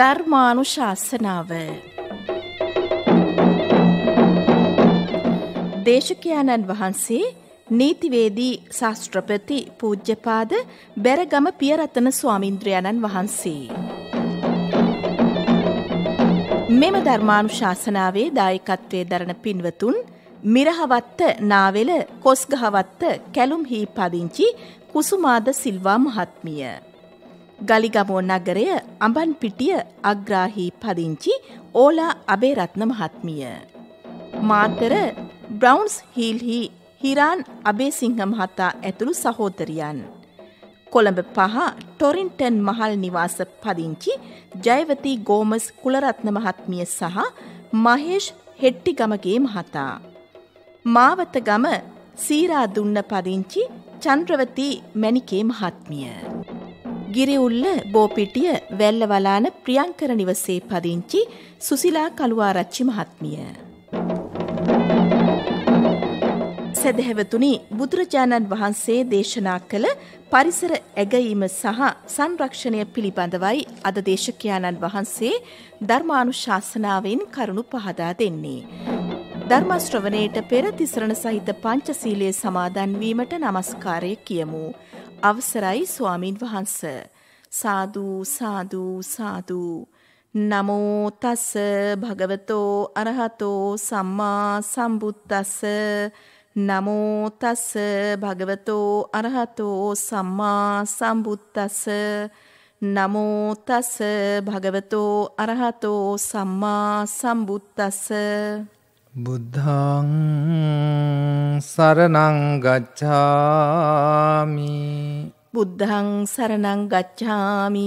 ධර්මානු ශාසනාව දේශකයාණන් වහන්සේ නීතිවේදී ශාස්ත්‍රපති පූජ්ජපාද බැරගම පියරතන ස්වාමින්ද්‍රයණන් වහන්සේ. මෙම ධර්මානු ශාසනාවේ දායකත්වය දරණ පින්වතුන් මිරහවත්ත නාවෙල කොස්ගහවත්ත කැලුම් හි පදිංචි කුසුමාද සිල්වා මහත්මිය. ගලිගමුව නගරය අඹන්පිටිය අග්‍රාහි පදිංචි ඕලා අබේරත්න මහත්මිය. මාතර බ්‍රවන්ස් හිල්හි හිරාන් අබේසිංහ මහතා ඇතුළු සහෝදරියන්. කොළඹ පහ ටොරින්ටන් මහල් නිවාස පදිංචි ජයවතී ගෝමස් කුලරත්න මහත්මිය සහ මහේෂ් හෙට්ටිගමගේ මහතා. මාවතගම සීරාදුන්න පදිංචි චන්ද්‍රවතී මැනිකේ මහත්මිය. ගිරිඋල්ල බෝපිටිය වැල්ලවලාන ප්‍රියංකර නිවසේ පදිංචි සුසිලා කළුආරච්චි මහත්මිය. සැදැහැවතුනි බුදුරජාණන් වහන්සේ දේශනා කළ පරිසර ඇගීම සහ සංරක්ෂණය පිළිබඳවයි අද දේශකයාණන් වහන්සේ ධර්මානුශාසනාවෙන් කරුණු පහදා දෙන්නේ. ධර්මශ්‍රවණයට පෙර තිසරණ සහිත පංචසීලයේ සමාදන් වීමට নমස්කාරය කියමු. අවසරයි ස්වාමින් වහන්ස. සාදු සාදු සාදු. නමෝ තස් භගවතෝ අරහතෝ සම්මා සම්බුද්දස්ස නමෝ තස් භගවතෝ අරහතෝ සම්මා සම්බුද්දස්ස නමෝ තස් භගවතෝ අරහතෝ සම්මා සම්බුද්දස්ස බුද්ධං සරණං ගච්ඡාමි බුද්ධං සරණං ගච්ඡාමි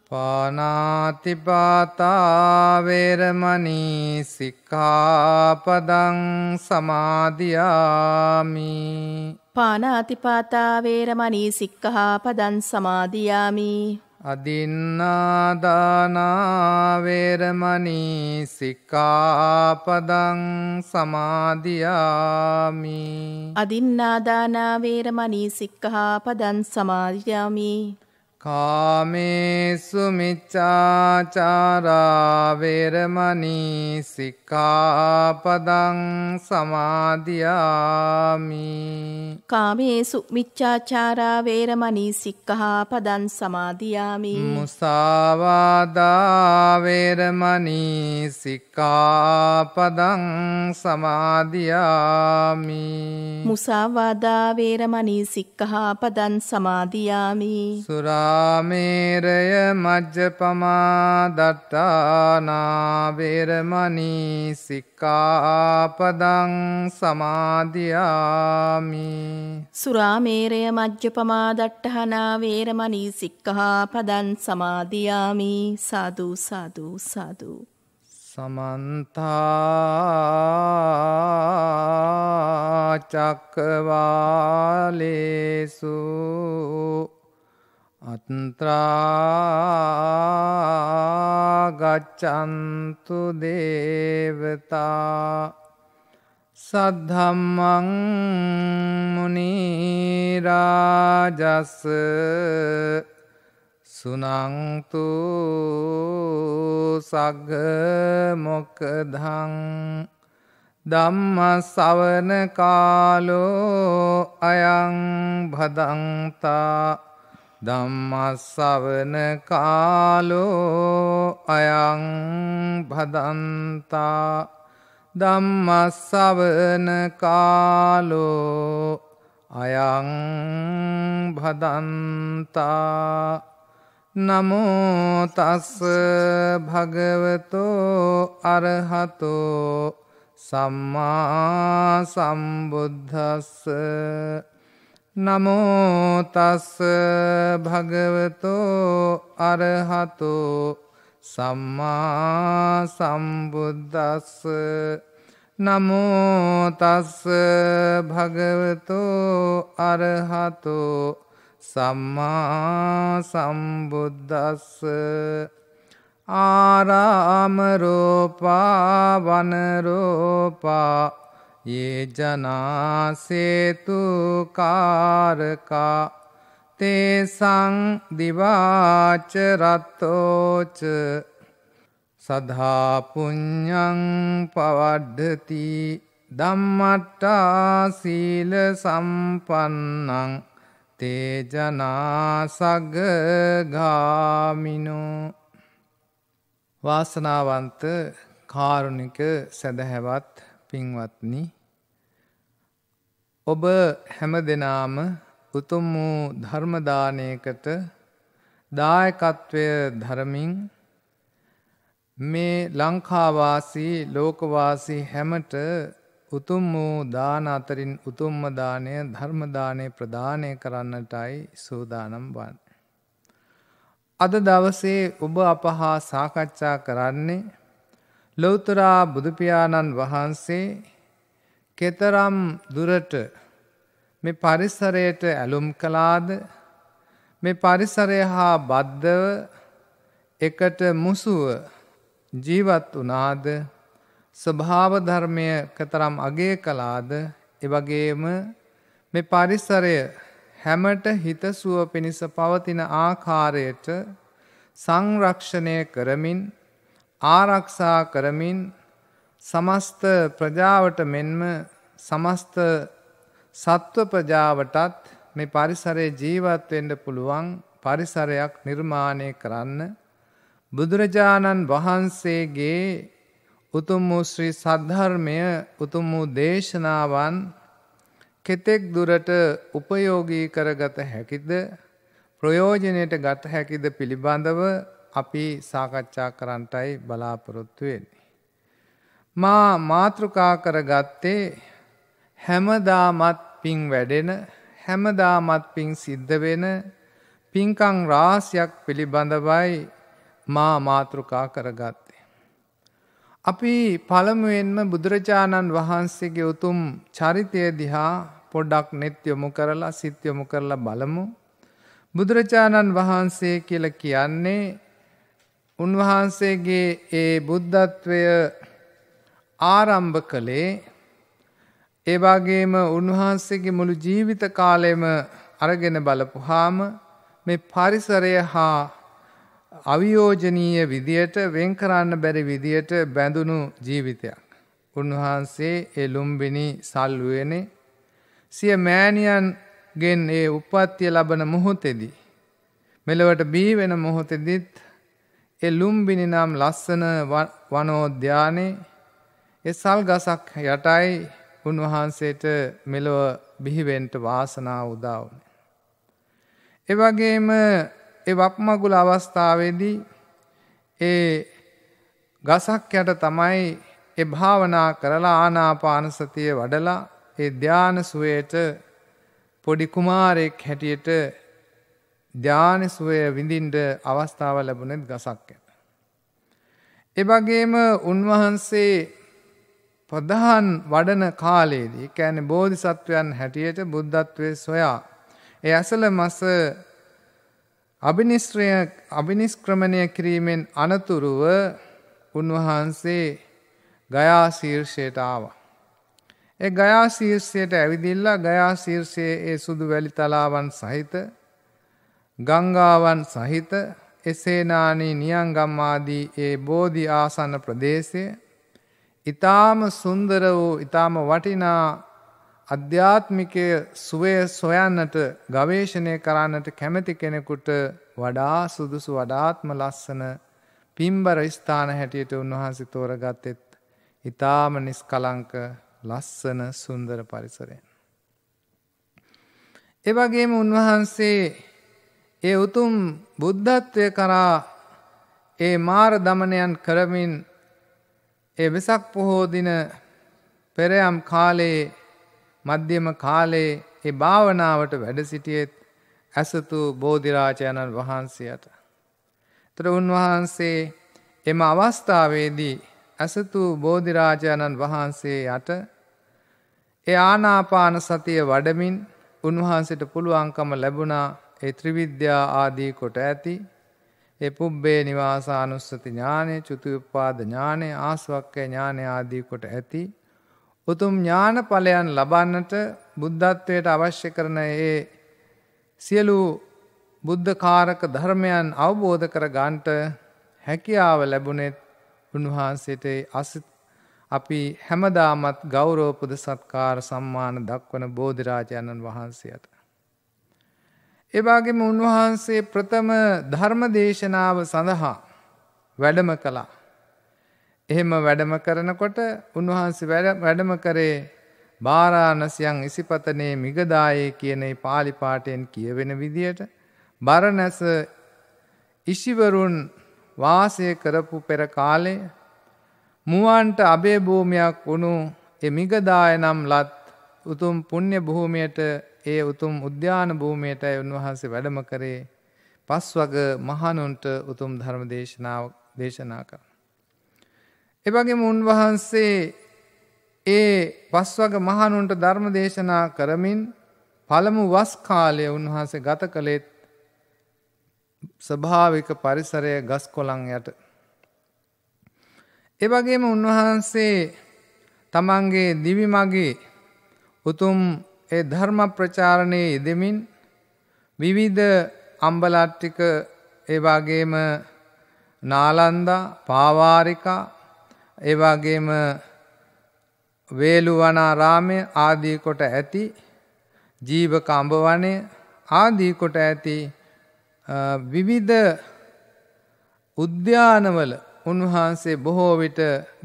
පානාතිපාතාවේරමනී සික්කාපදං සමාධයාමි පානාතිපාතාවේරමනී සික්කහාපදන් සමාධයාමි අදින්නාදානාවේරමනී සික්කාපදං සමාධයාමි අදින්නාදානාවේරමනී සික්කහාපදන් සමාධයාමී කාමේසු මිච්චාචාරාවේරමනී සික්කාපදං සමාධයාමි කාමේසු මිච්චාචාරාවේරමනී සික්කහාපදන් සමාධයාමි මුසාවාදාවේරමනී සික්කාපදං සමාධයාමි මුසාවාදාවේරමනී සික්කහාපදන් සමාධයාමි සුරා කාමේරය මජ්ජපමා දට්ටානාවේරමනී සික්කාපදං සමාධයාමි සුරාමේරය මජ්්‍යපමා දට්ටහනාවේරමනී සික්කහා පදන් සමාධයාමි සාධූ සාධූ සාධූ. සමන්තා චක්කවාලේසු අත්‍රාගච්චන්තු දේවතා සද්ධම්මං මුනිරාජස්ස සුනංතු සග්ග මොකදං ධම්ම සවන කාලෝ අයං භදන්තා ධම්මස්සවන කාලෝ අයං භදන්තා ධම්මස්සවන කාලෝ අයං භදන්තා නමෝතස් භගවතෝ අරහතෝ සම්මා සම්බුද්ධස්ස නමෝතස් භගවතෝ අරහතෝ සම්මා සම්බුද්ධස්ස නමෝතස් භගවතෝ අරහතෝ සම්මා සම්බුද්ධස්ස ආරාමරෝපා වනරෝපා යේජනාසේතු කාරකා තේසං දිවාචරත්තෝච සදාපුං්ඥං පවඩ්ඩති දම්මට්ටා සීල සම්පන්නං තේජනාසගගාමිනෝ වාසනාවන්ත කාරුණික සැදැහැවත් පින්වත්නි ඔබ හැම දෙනාම උතුම් වූ ධර්මදානයකට දායකත්වය ධරමින් මේ ලංකාවාසී ලෝකවාසී හැමට උතුම් වූ දාන අතරින් උතුම්ම දානය ධර්මදානය ප්‍රදානය කරන්නටයි සූදානම් වන්න. අද දවසේ ඔබ අපහා සාකච්ඡා කරන්නේ ලොවතුරා බුදුපියාණන් වහන්සේ කෙතරම් දුරට මේ පරිසරයට ඇලුම් කලාද මේ පරිසරය හා බද්ධව එකට මුසුව ජීවත් වනාද ස්වභාවධර්මය කතරම් අගේ කලාද එවගේම මේ පරිසරය හැමට හිතසුව පිණිස පවතින ආකාරයට සංරක්ෂණය කරමින් ආරක්ෂා කරමින් සමස්ත ප්‍රජාවට මෙන්ම සමස්ත සත්ව ප්‍රජාවටත් මේ පරිසරයේ ජීවත් වෙන්න පුළුවන් පරිසරයක් නිර්මාණය කරන්න බුදුරජාණන් වහන්සේගේ උතුම් වූ ශ්‍රී සද්ධර්මය උතුම් වූ දේශනාවන් කෙතෙක් දුරට උපයෝගී කරගත හැකිද ප්‍රයෝජනයට ගත හැකිද පිළිබඳව අපි සාකච්ඡා කරන්ටයි බලාපොරොත්තුවෙන්නේ. මා මාතෘකා කර ගත්තේ හැමදාමත් පින් වැඩෙන හැමදාමත් පින් සිද්ධ වෙන පින්කං රාසියක් පිළිබඳවයි මා මාතෘකා කරගත්තේ. අපි පළමුුවෙන්ම බුදුරජාණන් වහන්සේගේ උතුම් චරිතය දිහා පොඩ්ඩක් නෙත් යොමු කරලා සිත් යොමු කරලා බලමු. බුදුරජාණන් වහන්සේ කියල කියන්නේ උන්වහන්සේගේ ඒ බුද්ධත්වය ආරම්භ කළේ ඒවාගේම උන්වහන්සේගේ මුළු ජීවිත කාලෙම අරගෙන බලපුහාම මේ පරිසරය හා අවියෝජනීය විදියට වෙන් කරන්න බැරි විදියට බැඳුණු ජීවිතයක්. උන්වහන්සේ ඒ ලුම්බිනි සල්ුවනේ සිය මෑණියන්ගෙන් ඒ උපත්තිය ලබන මොහොතෙදී. මෙලවට බීවෙන මොහොතෙදිත් ඒ ලුම්බිනි නම් ලස්සන වනෝද්‍යානේ ඒ සල් ගසක් යටයි උන්වහන්සේට මෙලොව බිහිවෙන්ට වාසනාව උදා වුණේ. ඒ වගේම ඒ වප්මගුල අවස්ථාවේදී ඒ ගසක් යට තමයි ඒ භාවනා කරලා ආනාපාන සතිය වඩලා ඒ ධාන සුවේට පොඩි කුමාරයෙක් හැටියට ධ්‍යාන සුවය විඳින්ට අවස්ථාව ලැබුණෙත් ගසක් ඇත. එබගේම උන්වහන්සේ ප්‍රධාන් වඩන කාලයේදී කැන බෝධිසත්වයන් හැටියට බුද්ධත්වය සොයා. ඒ ඇසල මස අභිනිස්ත්‍රය අභිනිස්ක්‍රමණය කිරීමෙන් අනතුරුව උන්වහන්සේ ගයා ශීර්ෂයට ආව. ඒ ගයා ශීර්ෂයට ඇවිදිල්ලා ගයා ශීර්ෂයේ ඒ සුදු වැලි තලාවන් සහිත ගංගාවන් සහිත එසේනානී නියංගම්මාදී ඒ බෝධි ආසන්න ප්‍රදේශය ඉතාම සුන්දර වූ ඉතාම වටිනා අධ්‍යාත්මිකය සුවය සොයන්නට ගවේශණය කරන්නට කැමැති කෙනෙකුට වඩා සුදුසු වඩාත්ම ලස්සන පිම්බර ස්ථාන හැටියට උන්වහන්සේ තෝරගත්තෙත් ඉතාම නිස්කලංක ලස්සන සුන්දර පරිසරයෙන්. එවගේම උන්වහන්සේ ඒ උතුම් බුද්ධත්වය කරා ඒ මාර දමනයන් කරමින් ඒ වෙසක් පොහෝ දින පෙරයම් කාලයේ මධ්‍යම කාලයේ ඒ භාවනාවට වැඩ සිටියෙත් ඇසතු බෝධිරාජාණන් වහන්සේට. එතකොට උන්වහන්සේ එම අවස්ථාවේදී ඇසතු බෝධිරාජාණන් වහන්සේ යට ඒ ආනාපාන සතිය වඩමින් උන්වහන්සේට පුළුවන්කම ලැබුණා ඒ ත්‍රිවිද්‍යා ආදී කොට ඇති ඒ පුබ්බේ නිවාසානුස්සති ඥානය චුතිඋප්පාද ඥානය ආස්වක්කය ඥානය ආදී කොට ඇති උතුම් ඥාන ඵලයන් ලබන්නට බුද්ධත්වයට අවශ්‍ය කරන ඒ සියලු බුද්ධකාරක ධර්මයන් අවබෝධ කර ගන්නට හැකියාව ලැබුණෙත් උන්වහන්සේට අසිත අපි හැමදාමත් ගෞරෝපද සත්කාර සම්මාන දක්වන බෝධිරාජයණන් වහන්සේට. එවාගේම උන්වහන්සේ ප්‍රථම ධර්ම දේශනාව සඳහා වැඩම කළා. එහෙම වැඩම කරනකොට උන්වහන්සේ වැඩම කරේ බාරාණසියන් ඉසිපතනේ මිගදායේ කියන පාලිපාටයෙන් කියවෙන විදියට බරණැස ඉසිවරුන් වාසය කරපු පෙර කාලේ මුවන්ට අබේ භූමයක් වුණු එමිගදාය නම් ලත් උතුම් පුුණ්‍ය භූමියට ඒ උතුම් උද්‍යාන භූමියටයි උන්වහන්සේ වැඩම කරේ පස්වග මහනුන්ට උතුම් ධර්ම දේශනාව දේශනා කර. එබගේම උන්වහන්සේ ඒ පස්වග මහනුන්ට ධර්ම දේශනා කරමින් පළමු වස් කාලය උන්වහන්සේ ගත කළෙත් ස්භාවික පරිසරය ගස් කොළන් යට. එවගේම උන්වහන්සේ තමන්ගේ දිවි මගේ උතුම් ඒ ධර්ම ප්‍රචාරණයේ යෙදෙමින් විවිධ අම්බලට්ටික ඒවාගේම නාලන්දා පාවාරිකා ඒවාගේම වේලුවනාරාමය ආදීකොට ඇති ජීවක අඹවනය ආදීකොට ඇති විවිධ උද්‍යානවල උන්වහන්සේ බොහෝ විට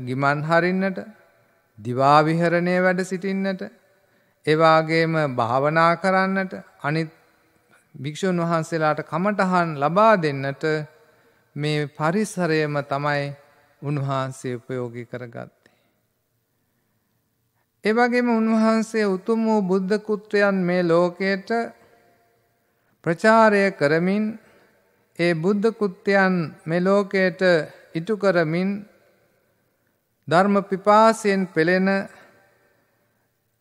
ගිමන් හරින්නට දිවාවිහරණය වැඩ සිටින්නට එවාගේම භාවනා කරන්නට අනිත් භික්‍ෂූන් වහන්සේලාට කමටහන් ලබා දෙන්නට මේ පරිසරයම තමයි උන්වහන්සේ උපයෝගි කරගත්තේ. එවගේම උන්වහන්සේ උතුම් වූ බුද්ධකුත්‍රයන් මේ ලෝකයට ප්‍රචාරය කරමින් ඒ බුද්ධකුත්‍රයන් මෙලෝකයට ඉටු කරමින් ධර්ම පිපාසයෙන් පෙළෙන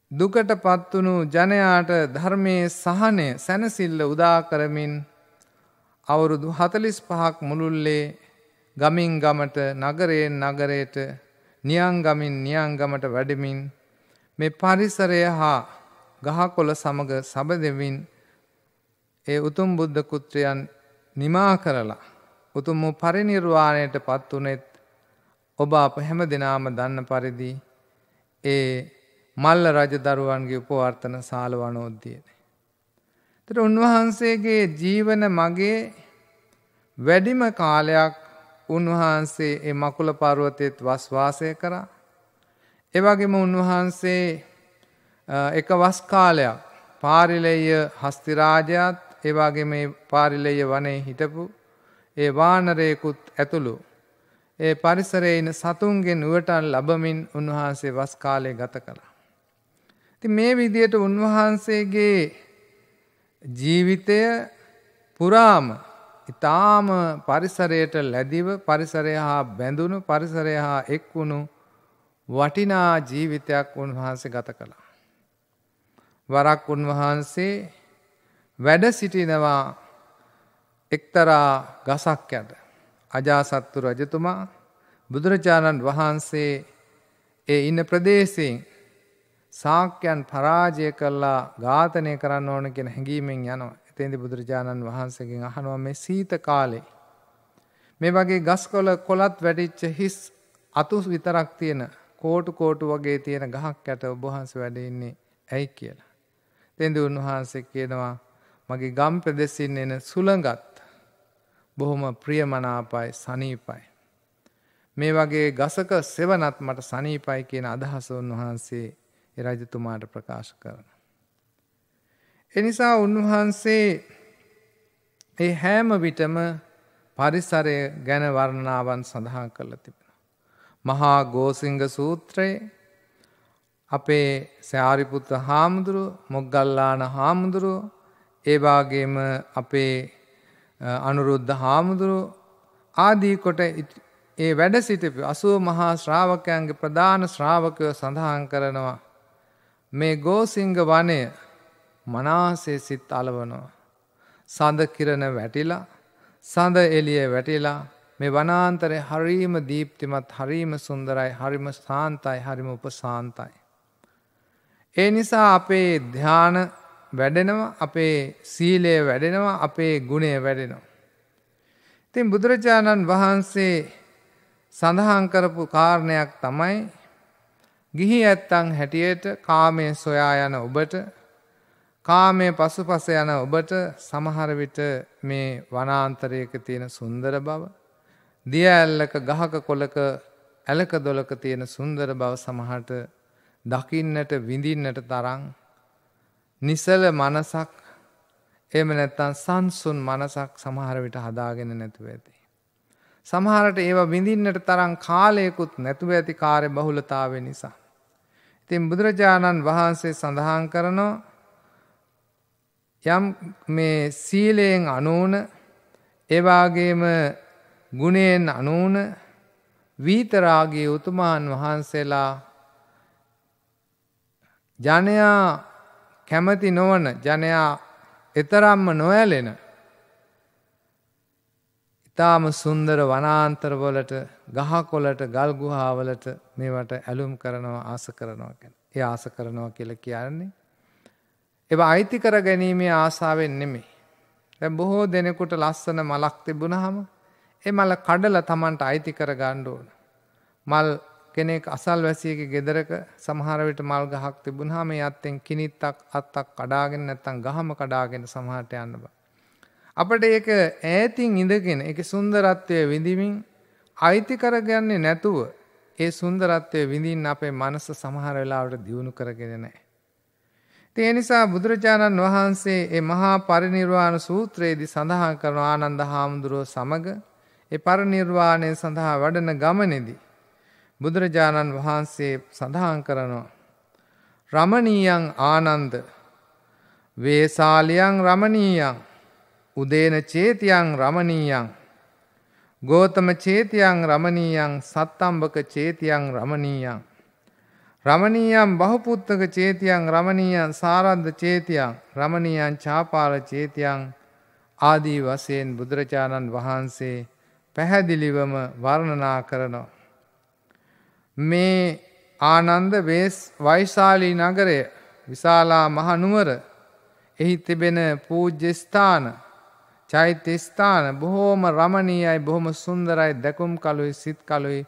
දුකටපත් වුණු ජනයාට ධර්මයේ සහනය සැනසෙල්ල උදා කරමින් අවුරුදු 45ක් මුළුල්ලේ ගමින් ගමට නගරයෙන් නගරයට නියං ගමින් නියං ගමට වැඩමින් මේ පරිසරය හා ගහකොළ සමග සබදෙමින් ඒ උතුම් බුද්ධ කුත්‍රයන් නිමා කරලා උතුම් වූ පරිණිර්වාණයට පත් උනේත් ඔබ අප හැම දිනාම දන්න පරිදි ඒ මල්ල රජ දරුවන්ගේ උපවර්තන සාල වනෝද්දියන. තට උන්වහන්සේගේ ජීවන මගේ වැඩිම කාලයක් උන්වහන්සේ ඒ මකුල පරුවතයත් වස්වාසය කරා. එවගේම උන්වහන්සේ එක වස් කාලයක් පාරිලෙය හස්තිරාජයත් ඒවාගේ මේ පාරිලෙය වනේ හිටපු ඒ වානරයකුත් ඇතුළු. ඒ පරිසරයින සතුන්ගේ නුවටන් ලබමින් උන්වහන්සේ වස් කාලය ගත කළා. ති මේ විදියට උන්වහන්සේගේ ජීවිතය පුරාම ඉතාම පරිසරයට ලැදිව පරිසරය හා බැඳුණු පරිසරය හා එක් වුණු වටිනා ජීවිතයක් උන්වහන්සේ ගත කළා. වරක් උන්වහන්සේ වැඩ සිටිනවා එක්තරා ගසක් යට අජාසත්තු රජතුමා බුදුරජාණන් වහන්සේ ඒ ඉන්න ප්‍රදේශයෙන් සාක්‍යයන් පරාජය කරලා ඝාතනය කරන්න ඕන කියෙන හැඟීමෙන් යනවා එතෙන්දි බුදුරජාණන් වහන්සේගෙන් අහනුව මේ සීත කාලේ. මේ වගේ ගස්කොල කොළත් වැඩිච්ච හිස් අතුස් විතරක් තියෙන කෝටු කෝටු වගේ තියෙන ගහක් ඇට ඔබහන්ස වැඩඉන්නේ ඇයි කියලා. තෙන්දි උන්වහන්සේ කියනවා මගේ ගම් ප්‍රදෙසින් එන සුළඟත් බොහොම ප්‍රියමනාපයි සනීපයි. මේ වගේ ගසක සෙවනත් මට සනීපයි කියන අදහස උන්වහන්සේ රජතුමාට ප්‍රකාශ කරන. එනිසා උන්වහන්සේ ඒ හෑම විටම පරිසරය ගැන වර්ණාවන් සඳහා කරලා තිබෙන. මහා ගෝසිංග සූත්‍රයේ අපේ සාරිපුත්ත හාමුදුරු මොග්ගල්ලාන හාමුදුරු ඒවාගේම අපේ අනුරුද්ධ හාමුදුරු ආදී කොට ඒ වැඩ සිටපු අසුව මහා ශ්‍රාවකයන්ගේ ප්‍රධාන ශ්‍රාවකය සඳහන් කරනවා මේ ගෝසිංග වනය මනාසේ සිත් අලවනවා. සඳ කිරණ වැටිලා සඳ එලිය වැටිලා මේ වනාන්තරය හරීම දීප්තිමත් හරීම සුන්දරයි හරිම සාන්තයි හරිම උපසාන්තයි. ඒ නිසා අපේ ධ්‍යාන වැඩෙනවා අපේ සීලය වැඩෙනවා අපේ ගුණය වැඩෙනවා. ඉතින් බුදුරජාණන් වහන්සේ සඳහන් කරපු කාරණයක් තමයි ගිහි ඇත්තං හැටියට කාමය සොයා යන ඔබට කාමය පසුපස යන ඔබට සමහරවිට මේ වනාන්තරයක තියෙන සුන්දර බව දිය ඇල්ලක ගහක කොලක ඇලක දොලක තියෙන සුන්දර බව සමහට දකින්නට විඳින්නට තරං නිසල මනසක් එම නැත්තන් සංසුන් මනසක් සමහරවිට හදාගෙන නැතුව ඇති. සමහරට ඒවා විඳින්නට තරම් කාලයකුත් නැතුව ඇති කාරය බහුලතාව නිසා. ඉතින් බුදුරජාණන් වහන්සේ සඳහන් කරනවා යම් මේ සීලයෙන් අනුවන එවාගේම ගුණයෙන් අනුවන වීතරාගේ උතුමාන් වහන්සේලා ජනයා කැමති නොවන ජනයා එතරම්ම නොඇලෙන ඉතාම සුන්දර වනාන්තරවලට ගහකොලට ගල්ගුහාවලට මේවට ඇලුම් කරනවා ආස කරනවා ගැන ඒ ආස කරනවා කියල කියන්නේ. එ අයිති කර ගැනීමේ ආසාාවෙන් නෙමේ. ඇ බොහෝ දෙනෙකුට ලස්සන මලක් තිබුණහම එ මල කඩල තමන්ට අයිති කර ගණ්ඩෝන. මල් කෙනෙක් අසල් වැසියක ගෙදරක සමහරවිට මල් ගහක් තිබුණහම අත්තෙන් කිනිත්තක් අත්තක් කඩාගෙන නැත්තන් ගහම කඩාගෙන සමහට යන්න බ. අපට ඒක ඈතින් ඉඳගෙන එක සුන්දරත්වය විඳිමින් අයිති කරගන්නේ නැතුව ඒ සුන්දරත්වය විඳින් අපේ මනස සමහර වෙලාවට දියුණු කරගෙන නෑ. ඒ නිසා බුදුරජාණන් වහන්සේ ඒ මහා පරිනිර්වාණ සූත්‍රයේදී සඳහන් කරන ආනන්ද හාමුදුරුව සමග ඒ පරිනිර්වාණය සඳහා වඩන ගමනේදී බුදුරජාණන් වහන්සේ සඳහන් කරනවා රමණීයන් ආනන්ද වේසාලියන් රමණීයන් උදේන චේතියං රමණීයං ගෝතම චේතියං රමණීයං සත්තම්බක චේතියං රමණීයං රමණීයම් බහුපුත්තක චේතියං රමණීයන් සාරද්ධ චේතියං රමණීයන් චාපාල චේතියං ආදී වශයෙන් බුදුරජාණන් වහන්සේ පැහැදිලිවම වර්ණනා කරනවා. මේ ආනන්ද වේස් වෛශාලී නගරය විශාලා මහනුවර එහි තිබෙන පූජ්‍යස්ථාන චෛත්‍ය ස්ථාන බොහෝම රමණීයයි බොහොම සුන්දරයි දැකුම් කලුයි සිත් කලුයි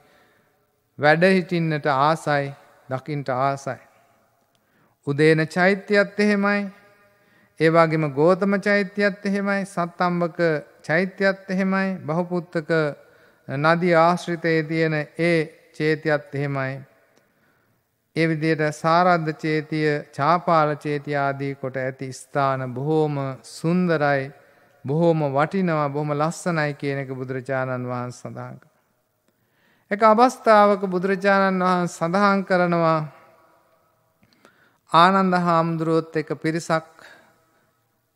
වැඩහිටින්නට ආසයි දකිින්ට ආසයි. උදේන චෛත්‍යයත් එහෙමයි ඒවාගේම ගෝතම චෛත්‍යයත් එහෙමයි සත්තම්බක චෛත්‍යයත් එහෙමයි බහුපුත්තක නදී ආශ්‍රිතයේ තියෙන ඒ චේතියත් එහෙමයි. ඒ විදියට සාරද්ධ චේතිය චාපාල චේතියාදී කොට ඇති ස්ථාන බොහෝම සුන්දරයි බොහෝම වටිනවා බොහොම ලස්සනයි කියනක බුදුරජාණන් වහන් සඳහන්. එක අවස්ථාවක බුදුරජාණන් වහන් සඳහන් කරනවා ආනන්ද හාමුදුරුවොත් එක පිරිසක්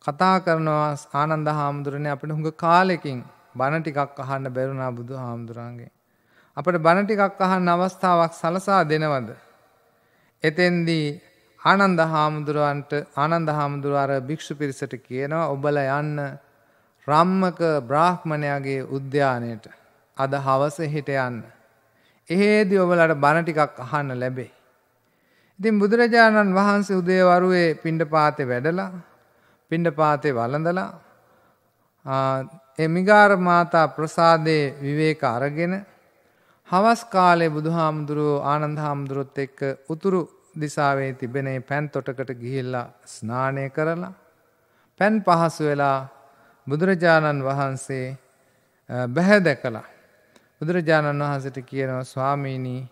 කතා කරනවා ආනන්ද හාමුදුරණය අපිට හුඟ කාලෙකින් බණ ටිකක් අහන්න බැරුණා බුදු හාමුදුරන්ගේ. අපට බණ ටිකක් අහන්න අවස්ථාවක් සලසා දෙනවද. එතෙන්දී ආනන්ද හාමුදුරුවන්ට ආනන්ද හාමුදුරුවර භික්ෂු පිරිසට කියනවා ඔබල යන්න රම්මක බ්‍රාහ්මණයාගේ උද්‍යානයට අද හවස හිට යන්න. එහෙදි ඔබලට බණ ටිකක් අහන්න ලැබේ. ඉතින් බුදුරජාණන් වහන්සේ උදේවරුවේ පිණ්ඩපාතේ වැඩලා පිණ්ඩපාතේ වළඳලා එමිගාර මාතා ප්‍රසාදයේ විවේක අරගෙන හවස් කාලේ බුදුහාමුදුරුවෝ ආනන්ද හාමුදුරුවොත් එක්ක උතුරු දිසාවේ තිබෙනේ පැන් තොටකට ගිහිල්ලා ස්නානය කරලා පැන් පහසු වෙලා බුදුරජාණන් වහන්සේ බැහැ දැකලා. බුදුරජාණන් වහන්සට කියනව ස්වාමීණී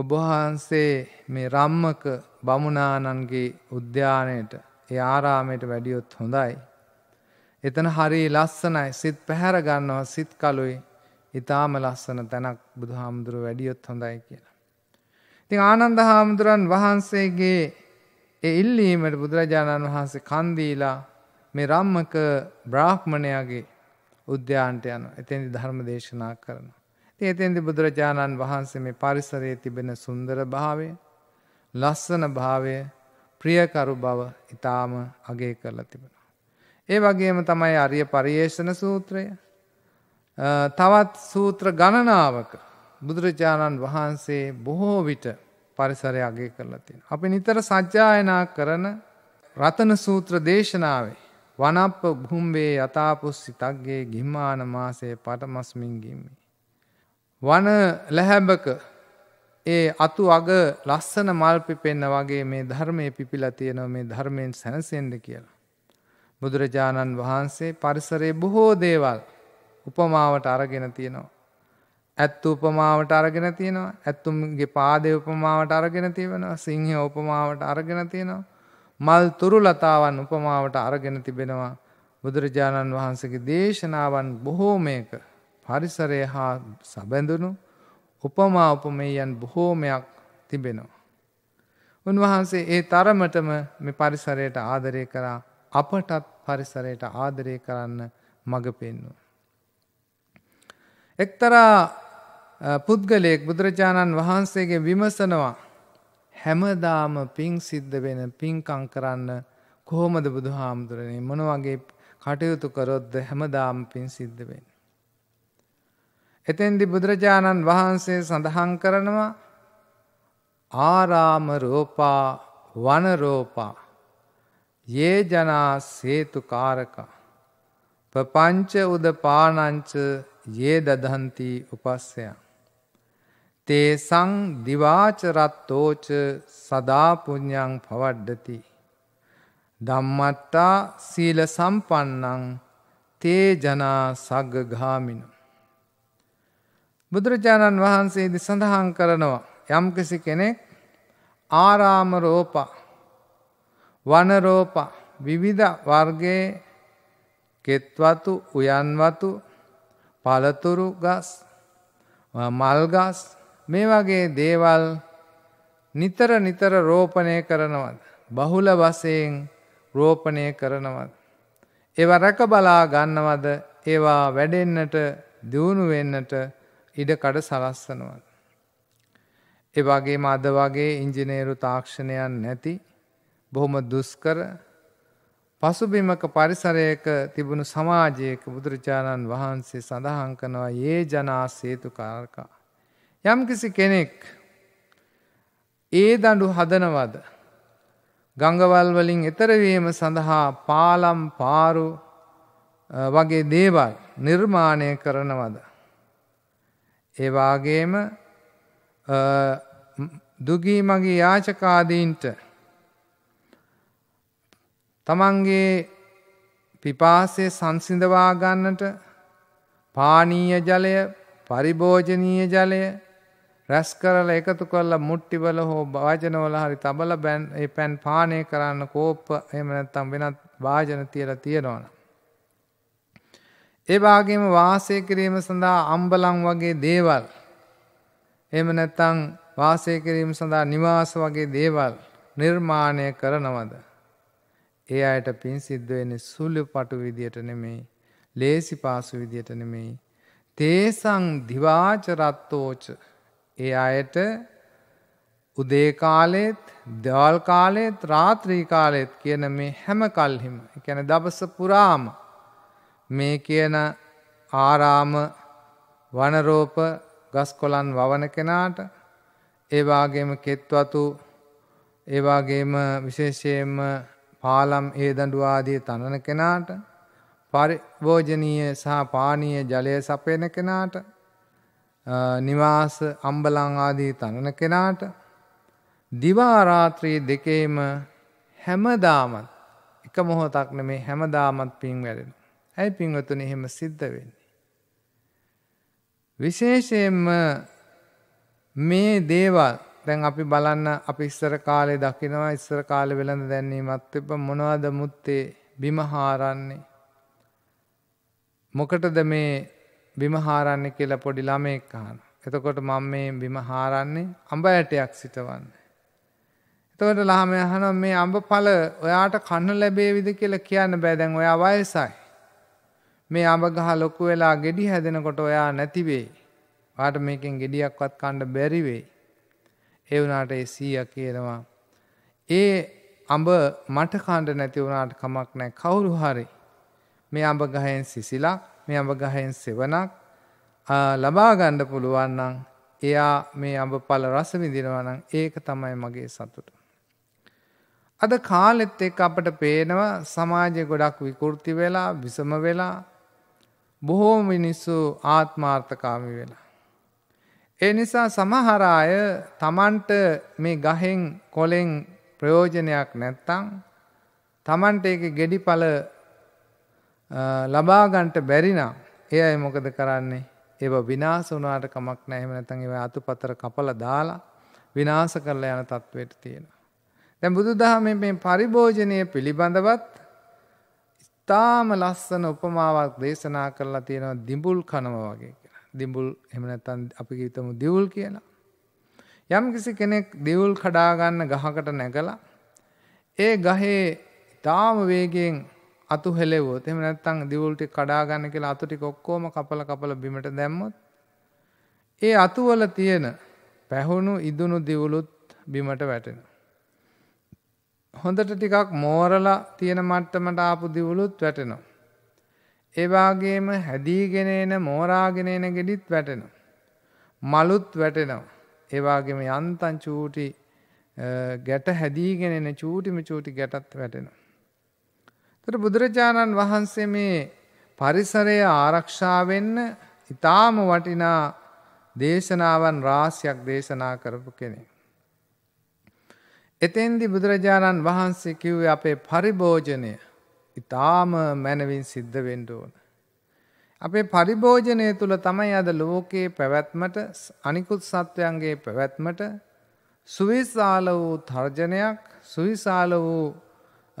ඔබහන්සේ මේ රම්මක බමුණාණන්ගේ උද්‍යානයට ඒ ආරාමයට වැඩියොත් හොඳයි. එතන හරි ලස්සනයි සිත් පැහැර ගන්නව සිත් කලුයි ඉතාම ලස්සන තැනක් බුදු හාමුදුරුව වැඩියොත් හොඳයි කියලා. ඉතින් ආනන්ද හාමුදුරන් වහන්සේගේ එල්ලීමට බුදුරජාණන් වහන්සේ කන්දීලා මේ රම්මක බ්‍රාහ්මණයාගේ උද්‍යාන්ට යන එතෙන්දි ධර්ම දේශනා කරන. ඉතින් එතෙන්දි බුදුරජාණන් වහන්සේ මේ පරිසරයේ තිබෙන සුන්දර භාවය, ලස්සන භාවය, ප්‍රියකරු බව ඊටාම අගය කරලා තිබෙනවා. ඒ වගේම තමයි අරිය පරිේශන සූත්‍රය. තවත් සූත්‍ර ගණනාවක බුදුරජාණන් වහන්සේ බොහෝ විට පරිසරය අගය කරලා තියෙනවා. අපි නිතර සජ්ජායනා කරන රතන සූත්‍ර දේශනාවේ වනප්ප භුම්බේ යථපුස්සි තක්ගේ ගිම්මාන මාසේ පටමස්මින් ගිම්මි. වන ලැහැබක ඒ අතු අග ලස්සන මල් පිපෙන්න වගේ මේ ධර්මය පිපිලා තියෙනව මේ ධර්මයෙන් සැනසෙන්ඩ කියලා. බුදුරජාණන් වහන්සේ පරිසරේ බොහෝ දේවල් උපමාවට අරගෙන තියෙනවා. ඇත්තු උපමාවට අරගෙන තියෙනවා ඇත්තුම්ගේ පාදය උපමාවට අරගෙන තියෙනවා සිංහ උපමාවට අරගෙන තියෙනවා මල් තුරුලතාවන් උපමාවට අරගෙන තිබෙනවා බුදුරජාණන් වහන්සේගේ දේශනාවන් බොහෝමයක පරිසරය හා සබැඳුණු උපමා උපමේයන් බොහෝමයක් තිබෙනවා. උන්වහන්සේ ඒ තරමටම මේ පරිසරයට ආදරය කරා අපටත් පරිසරයට ආදරය කරන්න මඟ පෙන්නු. එක්තරා පුද්ගලයෙක් බුදුරජාණන් වහන්සේගේ විමසනවා හැමදාම පින් සිද්ධ වෙන පින්කං කරන්න කොහොමද බුදු හාමුදුරනේ මොන වගේ කටයුතු කරොත්ද හැමදාම පින් සිද්ධ වෙන. එතෙන්දි බුදුරජාණන් වහන්සේ සඳහන් කරනවා ආරාම රෝපා වනරෝපා ඒ ජනා සේතු කාරක ප්‍රපංච උද පානංච ඒ දදන්ති උපස්සයන්. තේසං දිවාචරත්තෝච සදාපුඥං පවඩ්ඩති. දම්මත්තා සීල සම්පන්නං තේජනා සගගාමිනු. බුදුරජාණන් වහන්සේද සඳහන් කරනවා යම්කිසි කෙනෙක් ආරාමරෝප වනරෝප විවිධ වර්ගේ කෙත්වතු උයන්වතු පළතුරු ගස් මල්ගස් මේ වගේ දේවල් නිතර නිතර රෝපණය කරනවද. බහුල වසයෙන් රෝපණය කරනවද. ඒව රැක බලා ගන්නවද ඒවා වැඩෙන්නට දියුණු වෙන්නට ඉඩකඩ සලස්සනවද. එවගේ මද වගේ ඉංජිනේරු තාක්ෂණයන් නැති බොහොම දුස්කර පසුබිමක පරිසරයක තිබුණු සමාජයක බුදුරජාණන් වහන්සේ සඳහන් කනවා ඒ ජනා සේතු කාරකා. යම්කිසි කෙනෙක් ඒ දඩු හදනවද ගඟවල් වලින් එතරවීම සඳහා පාලම් පාරු වගේ දේවල් නිර්මාණය කරනවද. ඒවාගේම දුගී මගේ යාචකාදීන්ට තමන්ගේ පිපාසේ සංසිඳවා ගන්නට පානීය ජලය පරිභෝජනීය ජලය රැස් කරල එකතු කරලා මුට්ටිවල හෝ භාජනවල හරි තබල බැන් ඒ පැන් පානය කරන්න කෝප්ප එහෙම නැත්තම් වෙනත් භාජන තියලා තියෙනවන. ඒ වගේම වාසය කිරීම සඳහා අම්බලම් වගේ දේවල් එහෙම නැත්තම් වාසය කිරීම සඳහා නිවාස වගේ දේවල් නිර්මාණය කරනවද. ඒ අයට පින් සිද්ධවෙන්නේ සුළු පටු විදියට නෙමෙයි ලේසි පාසු විදියට නෙමෙයි. තේසං දිවාචරත්තෝච ඒ අයට උදේ කාලෙත් දවල් කාලෙත් රාත්‍රී කාලෙත් කියන මේ හැම කල්හිම කියන දවස පුරාම මේ කියන ආරාම වනරෝප ගස්කොලන් වවන කෙනාට ඒවාගේම කෙත්වතු ඒවාගේම විශේෂයෙන්ම පාලම් ඒ දඩු ආදිය තනන කෙනාට පරිභෝජනීය සහ පානීය ජලය සපයන කෙනාට නිවාස අම්බලං ආදී තනන කෙනාට දිවාරාත්‍රයේ දෙකේම හැමදාමත් එක මොහොතක් නෙමේ හැමදාමත් පින් වැඩෙන. ඇයි පින්වතුන එහෙම සිද්ධ වෙන්නේ. විශේෂයෙන්ම මේ දේවල් දැන් අපි බලන්න අපි ඉස්සර කාලේ දකිනවා ඉස්සර කාලෙ වෙළඳ දැන්නීමත් එප මොනවද මුත්තේ බිමහාරන්නේ. මොකටද මේ බිම හාරන්නේ කියලා පොඩි ළමයෙක් අහන. එතකොට මම මේ බිම හාරන්නේ අඹ ඇටයක් සිටවන්න. එතකොට ළමයා අහනවා මේ අඹ ඵල ඔයාට කන්න ලැබේවිද කියලා කියන්න බෑ දැන් ඔයා වයසයි. මේ අඹ ගහ ලොකු වෙලා ගෙඩි හැදෙනකොට ඔයා නැති වෙයි. ඔයාට මේකෙන් ගෙඩියක්වත් කන්න බැරි වෙයි. ඒ වුණාට ඒ සීයා කියනවා ඒ අඹ මට කන්න නැති වුණාට කමක් නැහැ කවුරු හරි මේ අඹ ගහෙන් සිසිලක් මේ අඹ ගහෙන් සෙවණක් ලබා ගන්න පුළුවන් නම් එයා මේ අඹපල රස විඳිනවා නම් ඒක තමයි මගේ සතුට. අද කාලෙත් එක්ක අපට පේනවා සමාජය ගොඩක් විකෘති වෙලා විසම වෙලා බොහෝ මිනිස්සු ආත්මාර්ථකාමි වෙලා. ඒ නිසා සමහර අය තමන්ට මේ ගහෙන් කොලෙන් ප්‍රයෝජනයක් නැත්තං තමන්ට ඒක ගෙඩිඵල ලබාගන්ට බැරිනම් එය අය මොකද කරන්නේ ඒව විනාස වුණාට කමක් නැහැ එහෙම නැත්නම් ඒව අතුපතර කපලා දාලා විනාශ කරලා යන තත්වයට තියෙනවා. දැන් බුදුදහමේ මේ පරිභෝජනය පිළිබඳවත් ඉතාම ලස්සන උපමාවක් දේශනා කරලා තියෙනවා දිඹුල් කනවා වගේ කියලා. දිඹුල් එහෙම නැත්නම් අපි හිතමු දිවුල් කියලා. යම් කිසි කෙනෙක් දිවුල් කඩා ගන්න ගහකට නැගලා ඒ ගහේ තාම වේගයෙන් අතු හෙලෙවොත් එහෙම නැත්නම් දිවුල් ටික කඩා ගන්න කියලා අතු ටික ඔක්කොම කපල කපල බිමට දැම්මොත් ඒ අතු වල තියෙන පැහුණු ඉදුණු දිවුලුත් බිමට වැටෙනවා. හොඳට ටිකක් මෝරලා තියෙන මට්ටමට ආපු දිවුලුත් වැටෙනවා. ඒ වාගේම හැදීගෙන එන මෝරාගෙන එන ගෙඩිත් වැටෙනවා. මලුත් වැටෙනවා. ඒ වාගේම යන්තම් චූටි ගැට හැදීගෙන එන චූටිම චූටි ගැටත් වැටෙනවා. තර බුදුරජාණන් වහන්සේ මේ පරිසරය ආරක්ෂාවෙන්න ඉතාම වටිනා දේශනාවන් රාසියක් දේශනා කරපු කෙනෙ. එතෙන්දි බුදුරජාණන් වහන්සේ කිව්වේ අපේ පරිභෝජනය ඉතාම මැනවින් සිද්ධ වෙන්ඩ ඕන. අපේ පරිභෝජනය තුළ තමයි අද ලෝකයේ පැවැත්මට අනිකුත් සත්වයන්ගේ පැවැත්මට සුවිශාල වූ තර්ජනයක් සුවිශාල වූ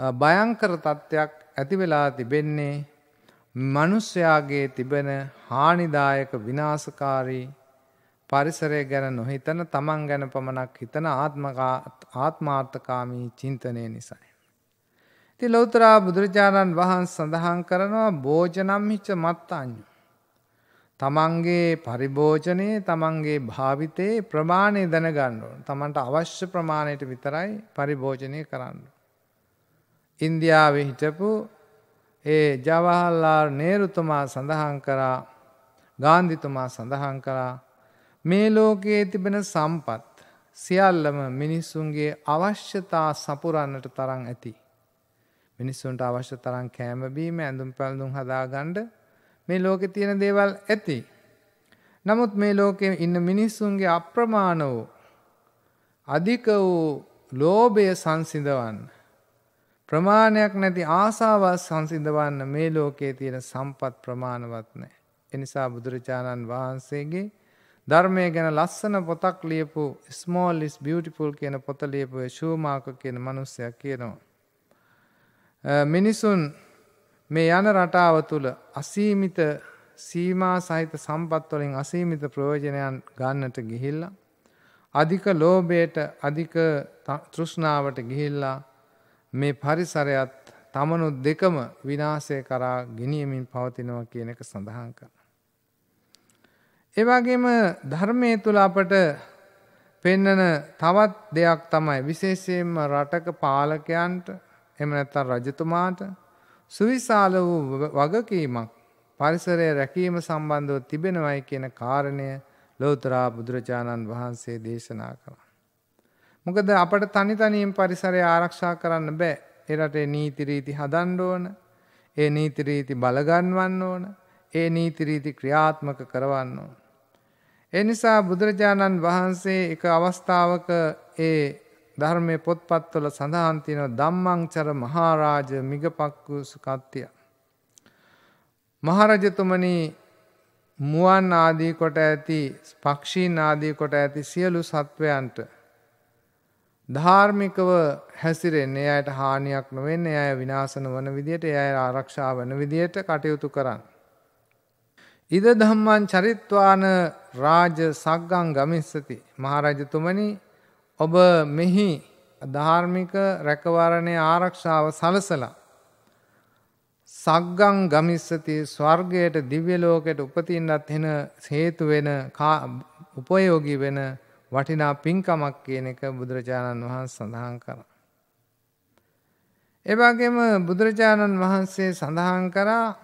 භයංකර තත්ත්වයක් ඇති වෙලා තිබෙන්නේ මිනිස්යාගේ තිබෙන හානිදායක විනාශකාරී පරිසරය ගැන නොහිතන තමන් ගැන පමණක් හිතන ආත්මාර්ථකාමී චින්තනය නිසයි. ති ලෞතරා බුදුරජාණන් වහන්ස සඳහන් කරනවා භෝජනම් හිච්ච මත්තාඥ. තමන්ගේ පරිභෝජනයේ තමන්ගේ භාවිතයේ ප්‍රමාණය දැනගන්නඩුවන් තමන්ට අවශ්‍ය ප්‍රමාණයට විතරයි පරිභෝජනය කරන්න. ඉන්දියාවේ හිටපු ඒ ජවහල්ලාල් නේරුතුමා සඳහන් කරා ගාන්ධිතුමා සඳහන් කරා මේ ලෝකයේ තිබෙන සම්පත් සියල්ලම මිනිස්සුන්ගේ අවශ්‍යතා සපුරන්නට තරම් ඇති. මිනිස්සුන්ට අවශ්‍ය තරම් කෑමබීම ඇඳුම් පැළඳුම් හදාගණ්ඩ මේ ලෝකෙ තියෙන දේවල් ඇති. නමුත් මේ ලෝකෙ ඉන්න මිනිස්සුන්ගේ අප්‍රමාණ වූ අධික වූ ලෝභය සංසිඳවන්න ප්‍රමාණයක් නැති ආසාවල් සංසිඳවන්න මේ ලෝකයේ තියෙන සම්පත් ප්‍රමාණවත් නෑ. එනිසා බුදුරජාණන් වහන්සේගේ ධර්මය ගැන ලස්සන පොතක් ලියපු ස්මෝල් ඉස් බියටිපුල් කියන පොත ලියපු ශූමාක කියන මනුස්සයක් කියනවා. මිනිසුන් මේ යන රටාව තුළ අසීමිත සීමා සහිත සම්පත්වලින් අසීමිත ප්‍රයෝජනයන් ගන්නට ගිහිල්ලා. අධික ලෝබයට අධික තෘෂ්ණාවට ගිහිල්ලා මේ පරිසරයත් තමනු දෙකම විනාසය කරා ගෙනියමින් පවතිනව කියන එක සඳහන් කන. එවාගේම ධර්මය තුළ අපට පෙන්නන තවත් දෙයක් තමයි විශේෂයෙන්ම රටක පාලකයන්ට එම නැත්තන් රජතුමාට සුවිශාල වූ වගකීමක් පරිසරය රැකීම සම්බන්ධව තිබෙනවයි කියන කාරණය ලෝතරා බුදුරජාණන් වහන්සේ දේශනා කළ. මොකද අපට තනි තනියෙන් පරිසරය ආරක්ෂා කරන්න බෑ. ඒ රටේ නීති රීති හදන්න ඕන. ඒ නීති රීති බලගන්වන්න ඕන. ඒ නීති රීති ක්‍රියාත්මක කරවන්න ඕන. ඒ නිසා බුදුරජාණන් වහන්සේ එක අවස්ථාවක ඒ ධර්මයේ පොත්පත්වල සඳහන් තියෙන ධම්මංචර මහරජ මිගපක්කු සුකත්ත්‍ය මහරජතුමනි මුවන් ආදී කොට ඇති පක්ෂීන් ආදී කොට ඇති සියලු සත්වයන්ට ධාර්මිකව හැසිරෙන්නේ අයට හානියක් නොවෙන්න අය විනාසන වන විදියට අය ආරක්ෂා වන විදියට කටයුතු කරන්න. ඉද ධම්මන් චරිත්වාන රාජ සක්ගං ගමිස්සති මහරජතුමනි ඔබ මෙහි ධාර්මික රැකවරණය ආරක්ෂාව සලසලා සක්ගං ගමිස්සති ස්වර්ගයට දිව්‍ය ලෝකයට උපතින්නත් එන හේතු වෙන උපයෝගී වෙන වටිනා පින්කමක් කියන එක බුදුරජාණන් වහන්සේ සඳහන් කරා. එවැගේම බුදුරජාණන් වහන්සේ සඳහන් කරා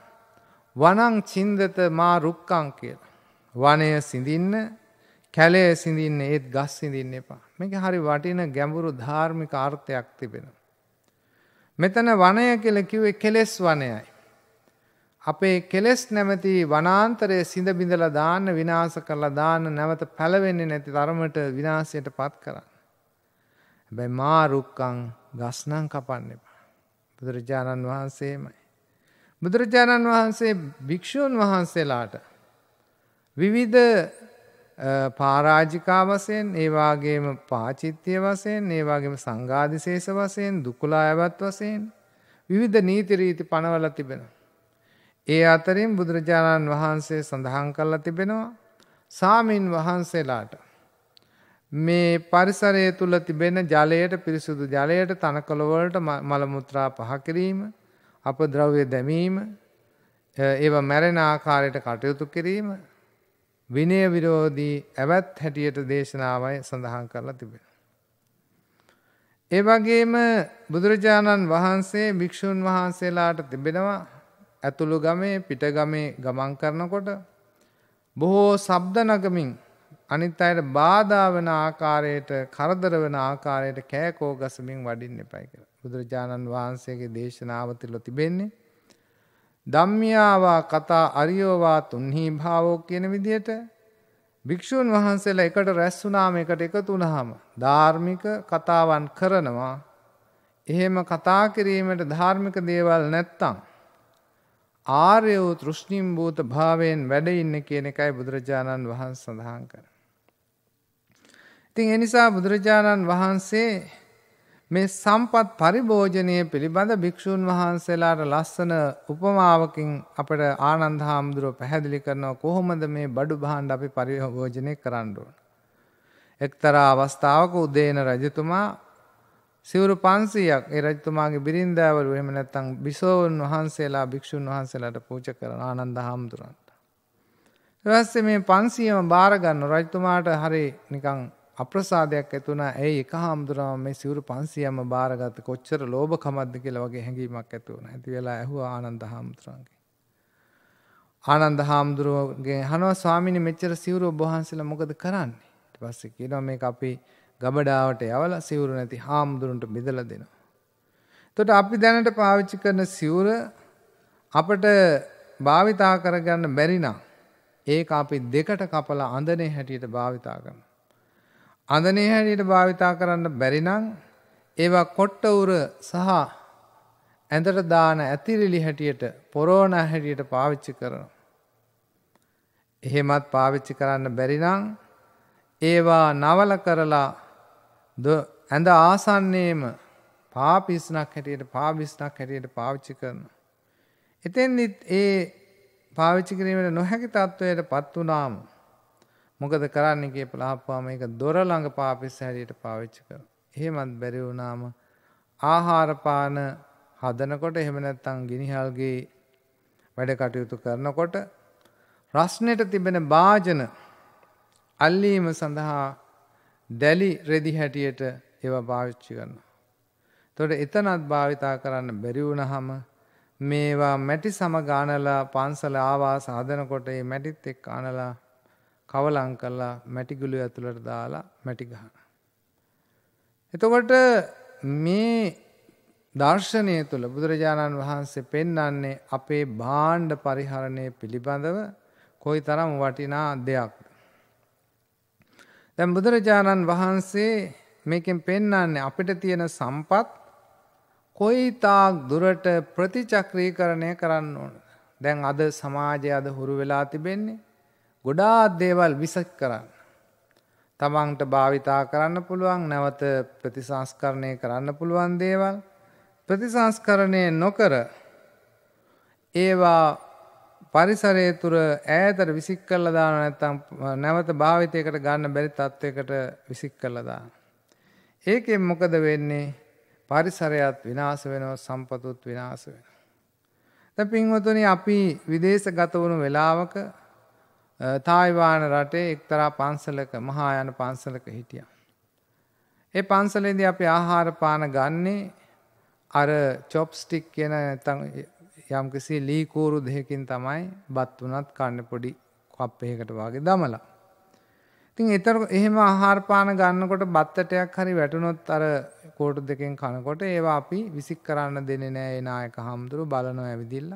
වනං චින්දත මා රුක්කං කියලා. වනය සිඳින්න කැලය සිඳින්න ඒත් ගස් සිඳින්න එපා. මේක හරි වටින ගැඹුරු ධාර්මික අර්ථයක් තිබෙනවා. මෙතන වනය කියලා කිව්වේ කෙලෙස් වනයයි. අපේ කෙලෙස් නැමැති වනාන්තරයේ සිඳ බිඳලා දාන්න විනාශ කරලා දාන්න නැවත පැලවෙන්නේ නැති තරමට විනාශයට පත් කරන්න. හැබැයි මා රුක්කං ගස්නම් කපන්න එපා. බුදුරජාණන් වහන්සේමයි. බුදුරජාණන් වහන්සේ භික්ෂූන් වහන්සේලාට විවිධ පාරාජිකා වසයෙන් ඒවාගේම පාචිත්‍යය වසයෙන් ඒවාගේම සංගාධිශේෂ වසයෙන් දුකුලා ඇවත් වසයෙන් විවිධ නීතිරීති පනවල තිබෙන. ඒ අතරින් බුදුරජාණන් වහන්සේ සඳහන් කල්ලා තිබෙනවා සාමීන් වහන්සේලාට මේ පරිසරය තුළ තිබෙන ජලයට පිරිසුදු ජලයට තනකොළවලට මළමුත්‍රා පහකිරීම අප ද්‍රව්‍ය දැමීම ඒව මැරෙන ආකාරයට කටයුතු කිරීම විනය විරෝධී ඇවත් හැටියට දේශනාවයි සඳහන් කරලා තිබෙන. ඒ වගේම බුදුරජාණන් වහන්සේ භික්‍ෂූන් වහන්සේලාට තිබෙනවා ඇතුළු ගමේ පිට ගමේ ගමන් කරනකොට බොහෝ ශබ්ද නගමින් අනිත් අයට බාධා වෙන ආකාරයට කරදර වෙන ආකාරයට කෑකෝ ගසමින් වඩින්න එපයි කියලා. බුදුරජාණන් වහන්සේගේ දේශනාව තුළ තිබෙන්නේ ධම්මියාවා කතා අරියෝවා තුන්හි භාවෝ කියන විදිහට භික්ෂූන් වහන්සේලා එකට රැස් වුණාම එකට එකතු වුණාම ධාර්මික කතාවන් කරනවා. එහෙම කතා කිරීමට ධාර්මික දේවල් නැත්තම් ආර්ය වූ තෘෂ්ණීම් භූත භාවයෙන් වැඩ ඉන්න කියන එකයි බුදුරජාණන් වහන්ස සඳහන් කර. ඉතින් එනිසා බුදුරජාණන් වහන්සේ මේ සම්පත් පරිභෝජනය පිළිබඳ භික්‍ෂූන් වහන්සේලාට ලස්සන උපමාවකින් අපට ආනන්ද හාමුදුරුව පැහැදිලි කරනවා කොහොමද මේ බඩු භාණ්ඩ අපි පරිභෝජනය කරන්නඩුවන්. එක්තරා අවස්ථාවක උදේන රජතුමා සිවුරු 500ක් ඒ රජතුමාගේ බිරින්දාවරු එහෙම නැත්නම් බිසෝවුන් වහන්සේලා භික්ෂුන් වහන්සේලාට පූජා කරන ආනන්ද හාමුදුරන්ට. ඊපස්සේ මේ 500ම බාර ගන්න රජතුමාට හරි නිකන් අප්‍රසාදයක් ඇති වුණා. ඇයි එක හාමුදුරුවම මේ සිවුරු 500ම බාරගත්ත කොච්චර ලෝභකමක්ද කියලා වගේ හැඟීමක් ඇති වුණා. ඇති වෙලා ඇහුවා ආනන්ද හාමුදුරන්ගේ. ආනන්ද හාමුදුරුවගේ අහනවා ස්වාමීනි මෙච්චර සිවුරු ඔබ වහන්සේලා මොකද කරන්නේ? ඊට පස්සේ කියනවා මේක අපි ගබඩාවට යවලා සිවුරු නැති හාමුදුරන්ට බෙදලා දෙනවා. එතකොට අපි දැනට පාවිච්චි කරන සිවුර අපට භාවිතා කරගන්න බැරි නම් ඒක අපි දෙකට කපලා අඳනේ හැටියට භාවිතා කරනවා. අඳනේ හැටියට භාවිතා කරන්න බැරි නම් ඒවා කොට්ට උර සහ ඇඳට දාන ඇතිරිලි හැටියට පොරෝණ හැටියට පාවිච්චි කරනවා. එහෙමත් පාවිච්චි කරන්න බැරි නම් ඒවා නවල කරලා ද ඇඳ ආසන්නේම පාපිස්නක් හැටියට පාවිස්නක් හැටියට පාවිච්චි කරන. එතෙන්ත් ඒ පාවිච්චි කිරීමට නොහැකි තත්ත්වයට පත් වනාම මොකද කරන්න කිය පලාපවාම එක දොර ළඟ පාපිස් හැරියට පාවිච්චි කර. එහෙමත් බැරි වුණාම ආහාරපාන හදනකොට එහෙම නැත්තං ගිනිහල්ගේ වැඩ කටයුතු කරනකොට රස්නයට තිබෙන භාජන අල්ලීම සඳහා දැලි රෙදි හැටියට ඒවා භාවිච්චි කරනවා. තොට එතනත් භාවිතා කරන්න බැරිවුණහම මේවා මැටි සම ගානලා පන්සල ආවා සාධනකොට ඒ මැටිත් එක් අනලා කවලං කල්ලා මැටිගුලි ඇතුළට දාලා මැටිගහන. එතකොට මේ දර්ශනය තුළ බුදුරජාණන් වහන්සේ පෙන්නන්නේ අපේ භාණ්ඩ පරිහරණය පිළිබඳව කොයි තරම් වටිනා දෙයක්ද. දැන් බුදුරජාණන් වහන්සේ මේකෙන් පෙන්වන්නේ අපිට තියෙන සම්පත් කොයිතාක් දුරට ප්‍රතිචක්‍රීකරණය කරන්න ඕන. දැන් අද සමාජය අද හුරු වෙලා තිබෙන්නේ ගොඩාත් දේවල් විසක් කරන්න. තමන්ට භාවිතා කරන්න පුළුවන් නැවත ප්‍රතිසංස්කරණය කරන්න පුළුවන් දේවල් ප්‍රතිසංස්කරණය නොකර ඒවා පරිසරය තුර ඈතට විසික් කරලා දාන නැත්නම් නැවත භාවිතයකට ගන්න බැරි තත්වයකට විසික් කරලා දාන. ඒකෙන් මොකද වෙන්නේ? පරිසරයත් විනාශ වෙනවා සම්පතුත් විනාශ වෙනවා. දැන් පින්වතුනි අපි විදේශගත වුණු වෙලාවක තායිවාන රටේ එක්තරා පන්සලක මහායාන පන්සලක හිටියා. ඒ පන්සලේදී අපි ආහාර පාන ගන්නේ අර චොප්ස්ටික් කියන නැත්නම් යම්කිසි ලීකූරු දෙහකින් තමයි බත් වනත් කන්න පොඩි කොප් එහෙකට වගේ දමලා. ඉතින් එතර එහෙම ආහාරපාන ගන්නකොට බත්තටයක් හරි වැටුනොත් අර කෝටු දෙකෙන් කනකොට ඒවා අපි විසික් කරන්න දෙන නෑ ඒනායක හාමුදුරු බලනො ඇවිදිල්ල.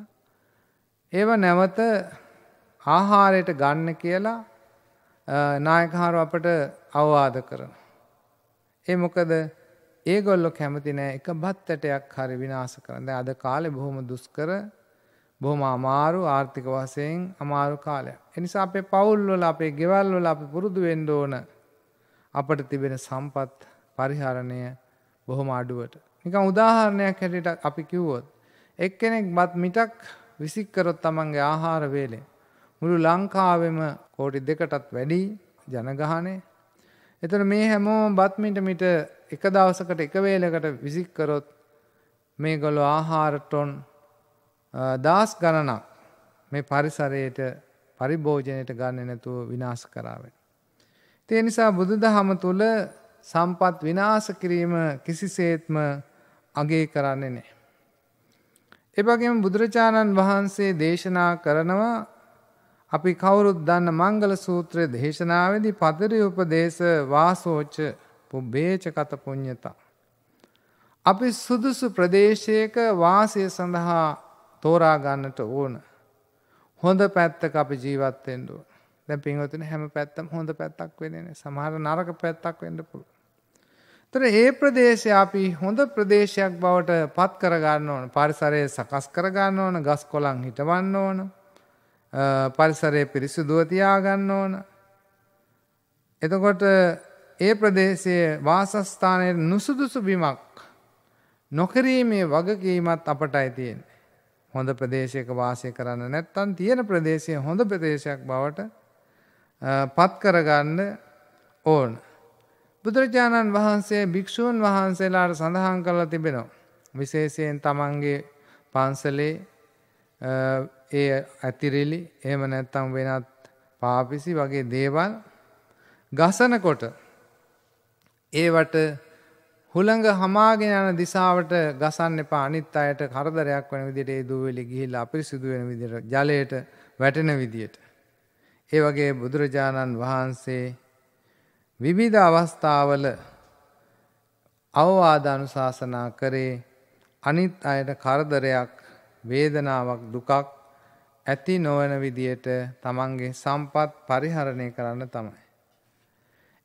ඒව නැවත ආහාරයට ගන්න කියලා නායකහාරු අපට අවවාද කරන. ඒ මොකද ඒගොල්ලො කැමති නෑ එක බත්තටයක් හරි විනාශ කරන අද කාලෙ බොහොම දුස්කර බොහොම අමාරු ආර්ථික වසයෙන් අමාරු කාලයක්. එනිසා අපේ පවුල්වල අපේ ගෙවල්වල අපි පුරුදු වෙන්ඩ ඕන අපට තිබෙන සම්පත් පරිහරණය බොහොම අඩුවට. නික උදාහරණයක් හැටියට අපි කිව්වොත්. එක්කෙනෙක් බත් මිටක් විසික්කරොත් තමන්ගේ ආහාර වේලේ. මුළු ලංකාවෙම කෝටි දෙකටත් වැඩි ජනගහනේ එතන මේ හැමෝම බත්මිට මිට එක දවසකට එක වේලකට විසික් කරොත් මේගොල්ලෝ ආහාර ටොන් දාස් ගණනක් මේ පරිසරයට පරිභෝජනයට ගන්න නැතුව විනාශ කරාවෙන. ඒ නිසා බුදුදහම තුල සම්පත් විනාශ කිරීම කිසිසේත්ම අගේ කරන්නේ නැහැ. ඒ වගේම බුදුරජාණන් වහන්සේ දේශනා කරනවා අපි කවුරුත් දන්න මංගල සූත්‍රය දේශනාවදි පදරි උපදේශ වාසෝච්ච පුබ්බේච කත පුං්ඥතා. අපි සුදුසු ප්‍රදේශයක වාසය සඳහා තෝරාගන්නට ඕන. හොඳ පැත්තක අපි ජීවත්තෙන්ඩුව දැ පින්වතින හැම පැත්තම් හොඳ පැත්තක් වෙනෙන සමහර නරක පැත්තක් වෙන්න පුළුව. තර ඒ ප්‍රදේශය අපි හොඳ ප්‍රදේශයක් බවට පත් කරගන්න ඕන පරිසරය සකස් කරගන්න ඕන ගස් කොළන් හිටවන්න ඕන පරිසරය පිරිසුදුව තියාගන්න ඕන. එතකොට ඒ ප්‍රදේශයේ වාසස්ථානයට නුසුදුසු බිමක් නොකිරීමේ වගකීමත් අපටයි තියෙන. හොඳ ප්‍රදේශයක වාසය කරන්න නැත්තන් තියෙන ප්‍රදේශය හොඳ ප්‍රදේශයක් බවට පත් කරගන්න ඕන. බුදුරජාණන් වහන්සේ භික්‍ෂූන් වහන්සේලාට සඳහන් කරලා තිබෙනවා. විශේෂයෙන් තමන්ගේ පන්සලේ ඒ ඇතිරිලි එහෙම නැත්තම් වෙනත් පාපිසි වගේ දේවල් ගසනකොට ඒවට හුළඟ හමාගෙන යන දිසාවට ගසන්න එපා අනිත් අයට කරදරයක් වෙන විදිහට ඒ දූවිලි ගිහිල්ලා අපිරිසිදු වෙන විදිහට ජලයට වැටෙන විදිහට ඒ වගේ බුදුරජාණන් වහන්සේ විවිධ අවස්ථාවල අවවාද අනුශාසනා කරේ අනිත් අයට කරදරයක් වේදනාවක් දුකක් ඇති නොවන විදියට තමන්ගේ සම්පත් පරිහරණය කරන්න තමයි.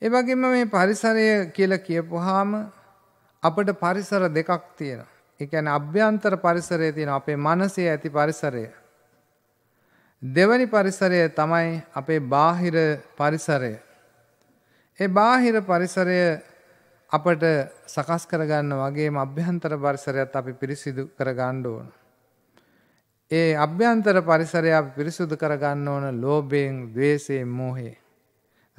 එවගේම මේ පරිසරය කියලා කියපුවාම අපට පරිසර දෙකක් තියෙනවා. ඒ කියන්නේ අභ්‍යන්තර පරිසරය තියෙන අපේ මනසේ ඇති පරිසරය. දෙවනි පරිසරය තමයි අපේ බාහිර පරිසරය. ඒ බාහිර පරිසරය අපට සකස් කරගන්න වගේම අභ්‍යන්තර පරිසරයත් අපි පිරිසිදු කරගන්න ඕන. ඒ අභ්‍යන්තර පරිසරය පිරිසුදු කරගන්න ඕන ලෝභයෙන්, ద్వේෂයෙන්, මෝහයෙන්.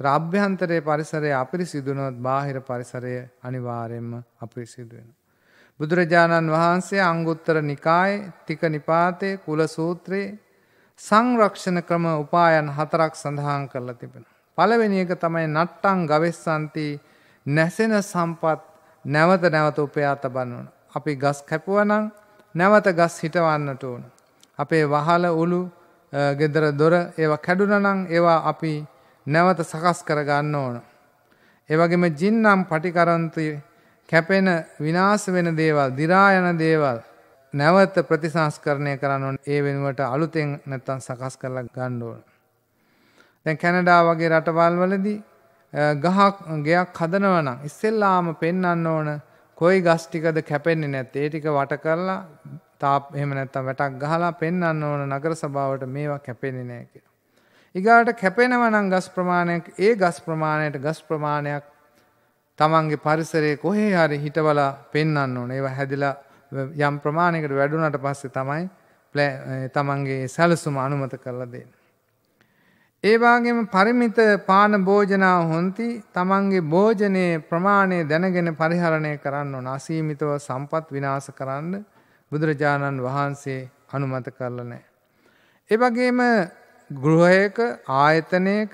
රාභ්‍යන්තරයේ පරිසරය අපිරිසිදුනොත් බාහිර පරිසරය අනිවාර්යයෙන්ම අපිරිසිදු වෙනවා. බුදුරජාණන් වහන්සේ අංගුත්තර නිකායේ තික නිපාතේ කුල සූත්‍රයේ සංරක්ෂණ ක්‍රම උපායන් හතරක් සඳහන් කරලා තිබෙනවා. පළවෙනි එක තමයි නට්ටං ගවෙස්සන්ති නැසෙන සම්පත් නැවත නැවත උපයා තබන්න ඕන. අපි ගස් කැපුවනම් නැවත ගස් හිටවන්නට ඕන. අපේ වහල උළු ගෙදර දොර ඒවා කැඩුනනං ඒවා අපි නැවත සකස් කරගන්න ඕන. ඒවගේම ජින්නම් පටිකරන්ති කැපෙන විනාස වෙන දේවල් දිරායන දේවල් නැවත ප්‍රතිසංස්කරණය කරන්න ඒ වෙනුවට අලුතෙන් නැත්තන් සකස් කරලා ගණ්ඩෝන. දැන් කැනඩා වගේ රටවල් වලදී ගහක් ගයක් හදනවනම් ඉස්සෙල්ලාම පෙන්න්න ඕන කොයි ගස්ටිකද කැපෙන්නේ නැත් ඒ ටික වට කරලා තාප් එහෙම නැත්තම් වැටක් ගහලා පෙන්වන්න ඕන නගර සභාවට මේවා කැපෙන්නේ නැහැ කියලා. ඊගාට කැපෙනවා නම් ගස් ප්‍රමාණයක් ඒ ගස් ප්‍රමාණයට ගස් ප්‍රමාණයක් තමන්ගේ පරිසරයේ කොහේ හරි හිටවලා පෙන්වන්න ඕන. ඒවා හැදිලා යම් ප්‍රමාණයකට වැඩුණාට පස්සේ තමයි තමන්ගේ සැලසුම අනුමත කරලා දෙන්නේ. ඒ වගේම පරිමිත පාන භෝජනා හොಂತಿ තමන්ගේ භෝජනයේ ප්‍රමාණය දැනගෙන පරිහරණය කරන්න ඕන. අසීමිතව සම්පත් විනාශ කරන්නේ බුදුරජාණන් වහන්සේ අනුමත කරලා නෑ. එවගේම ගෘහයක ආයතනයක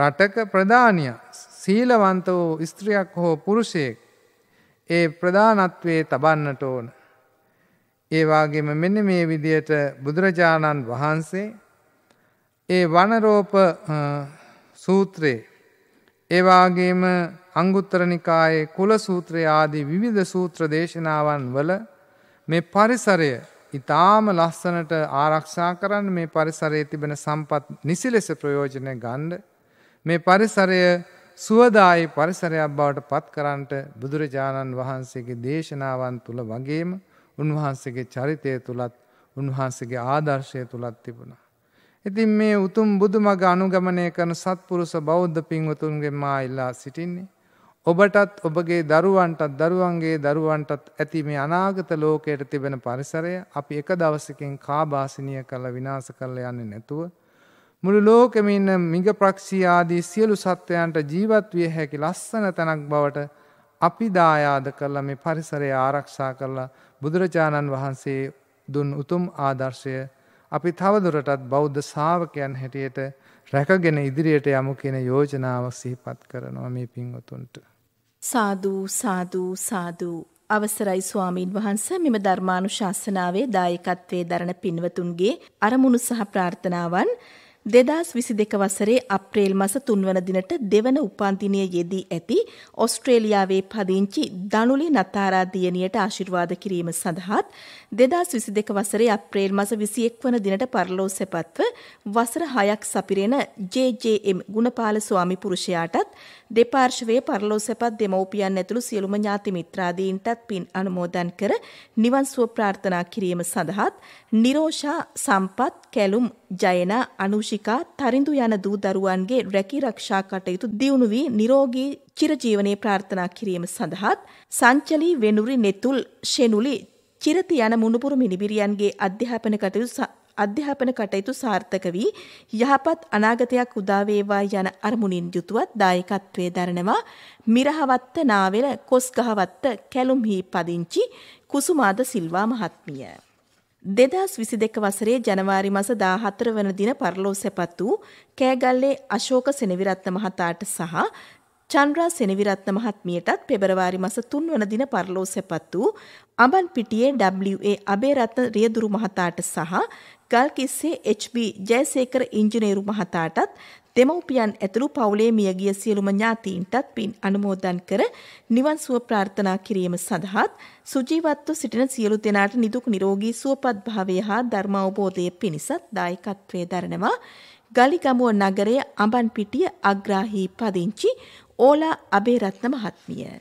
රටක ප්‍රධානිය සීලවන්ත වූ ස්ත්‍රියක් හෝ පුරුෂයෙක් ඒ ප්‍රධානත්වයේ තබන්නට ඕන. ඒවාගේම මෙන්න මේ විදියට බුදුරජාණන් වහන්සේ ඒ වනරෝප සූත්‍රයේ ඒවාගේම අංගුත්තර නිකායේ කුල සූත්‍රය ආදී විවිධ සූත්‍ර දේශනාවන් වල මේ පරිසරය ඉතාම ලස්සනට ආරක්ෂා කරන්න මේ පරිසරයේ තිබෙන සම්පත් නිසි ලෙස ප්‍රයෝජනය ගණ්ඩ මේ පරිසරය සුවදායි පරිසරයක් බවට පත් කරන්නට බුදුරජාණන් වහන්සේගේ දේශනාවන් තුළ වගේම උන්වහන්සේගේ චරිතය තුළත් උන්වහන්සේගේ ආදර්ශය තුළත් තිබුණා. ඉතින් මේ උතුම් බුදුමග අනුගමනය කරන සත්පුරුෂ බෞද්ධ පින්වතුන්ගේ මා ඉල්ලා සිටින්නේ. ඔබටත් ඔබගේ දරුවන්ටත් දරුවන්ගේ දරුවන්ටත් ඇති මේ අනාගත ලෝකයට තිබෙන පරිසරය අපි එක දවසකින් කාබාසිනිය කළ විනාස කරල යන්න නැතුව. මුළු ලෝකෙම ඉන්න මිග ප්‍රක්ෂයාදී සියලු සත්වයන්ට ජීවත් විය හැකි ලස්සන තැනක් බවට අපි දායාද කරලා මේ පරිසරය ආරක්ෂා කරලා බුදුරජාණන් වහන්සේ දුන් උතුම් ආදර්ශය අපි තවදුරටත් බෞද්ධ ශාවකයන් හැටියට රැකගෙන ඉදිරියට යමු කියන යෝජනාව සිහිපත් කරනවා මේ පින්වතුන්ට. සාදූ සාදූ සාදූ අවසරයි ස්වාමීන් වහන්ස මෙම ධර්මානු ශාසනාවේ දායකත්වය දරණ පින්වතුන්ගේ අරමුණු සහ ප්‍රාර්ථනාවන් දෙදස් විසි දෙක වසරේ අප්‍රේල් මස තුන්වන දිනට දෙවන උපන්දිනය යෙදී ඇති ඔස්ට්‍රේලියාවේ පදිංචි දනුලි නතාරා දියණියට ආශිර්වාද කිරීම සඳහාත් දෙදස් විසි දෙක වසරේ අප්‍රේල් මස විසි එක් වන දිනට පරලෝ සැපත්ව වසර හයක් සපිරෙන ජේජම් ගුණපාල ස්වාමි පුරුෂයාටත් දෙපාර්ශවයේ පරලෝසැපත් දෙමව්පියන් ඇතුළු සියලුම ඥාති මිත්‍රාදීන්ටත් පින් අනුමෝදන් කර නිවන් සුව ප්‍රාර්ථනා කිරීම සඳහාත් නිරෝෂා සම්පත් කැලුම් ජයනා අනුෂිකා තරිඳු යන දූ දරුවන්ගේ රැකී රක්ෂා කටයුතු දියුණු වී නිරෝගී චිරජීවනයේ ප්‍රාර්ථනා කිරීම සඳහාත් සංචලී වෙනුරි නෙතුල් ෂෙනුලි චිරති යන මුණුපුරු මිනිබිරියන්ගේ අධ්‍යාපන කටයුතු අධ්‍යාපන කටයුතු සාර්ථක වී යහපත් අනාගතයක් උදා වේවා යන අරමුණින් යුතුවත් දායකත්වයේ දරනවා මිරහවත්ත නාවෙල කොස්ගහවත්ත කැලුම්හි පදිංචි කුසුමාද සිල්වා මහත්මිය දෙදස් විසි දෙක වසරේ ජනවාරි මස දාහතර වන දින පරලෝ සැපත් වූ කෑගල්ලේ අශෝක සෙනවිරත්ත මහතාට සහ චන්ද්‍රා සෙනවිරත්න මහත්මියටත් පෙබරවාරි මස තුන් වන දින පරලෝ සැපත් වූ අබන් පිටියේ WA අබේරත්න රියදුරු මහතාට සහ ගල්කිස්සේ HB ජයසේකර ඉංජිනේරු මහතාටත් දෙමව්පියන් ඇතුළු පවුලේ මියගිය සියලුම ඥාතීන්ටත් පින් අනුමෝදන් කර නිවන් සුව ප්‍රාර්ථනා කිරීම සඳහාත් සුජීවත්ව සිටින සියලු දෙනාට නිදුක් නිරෝගී සුවපත් භාවය හා ධර්මාවබෝධය පිණිසත් දායකත්වයේ දරනවා ගලිගමුව නගරය අඹන්පිටිය අග්‍රාහී පදිංචි ඕලා අබේරත්න මහත්මිය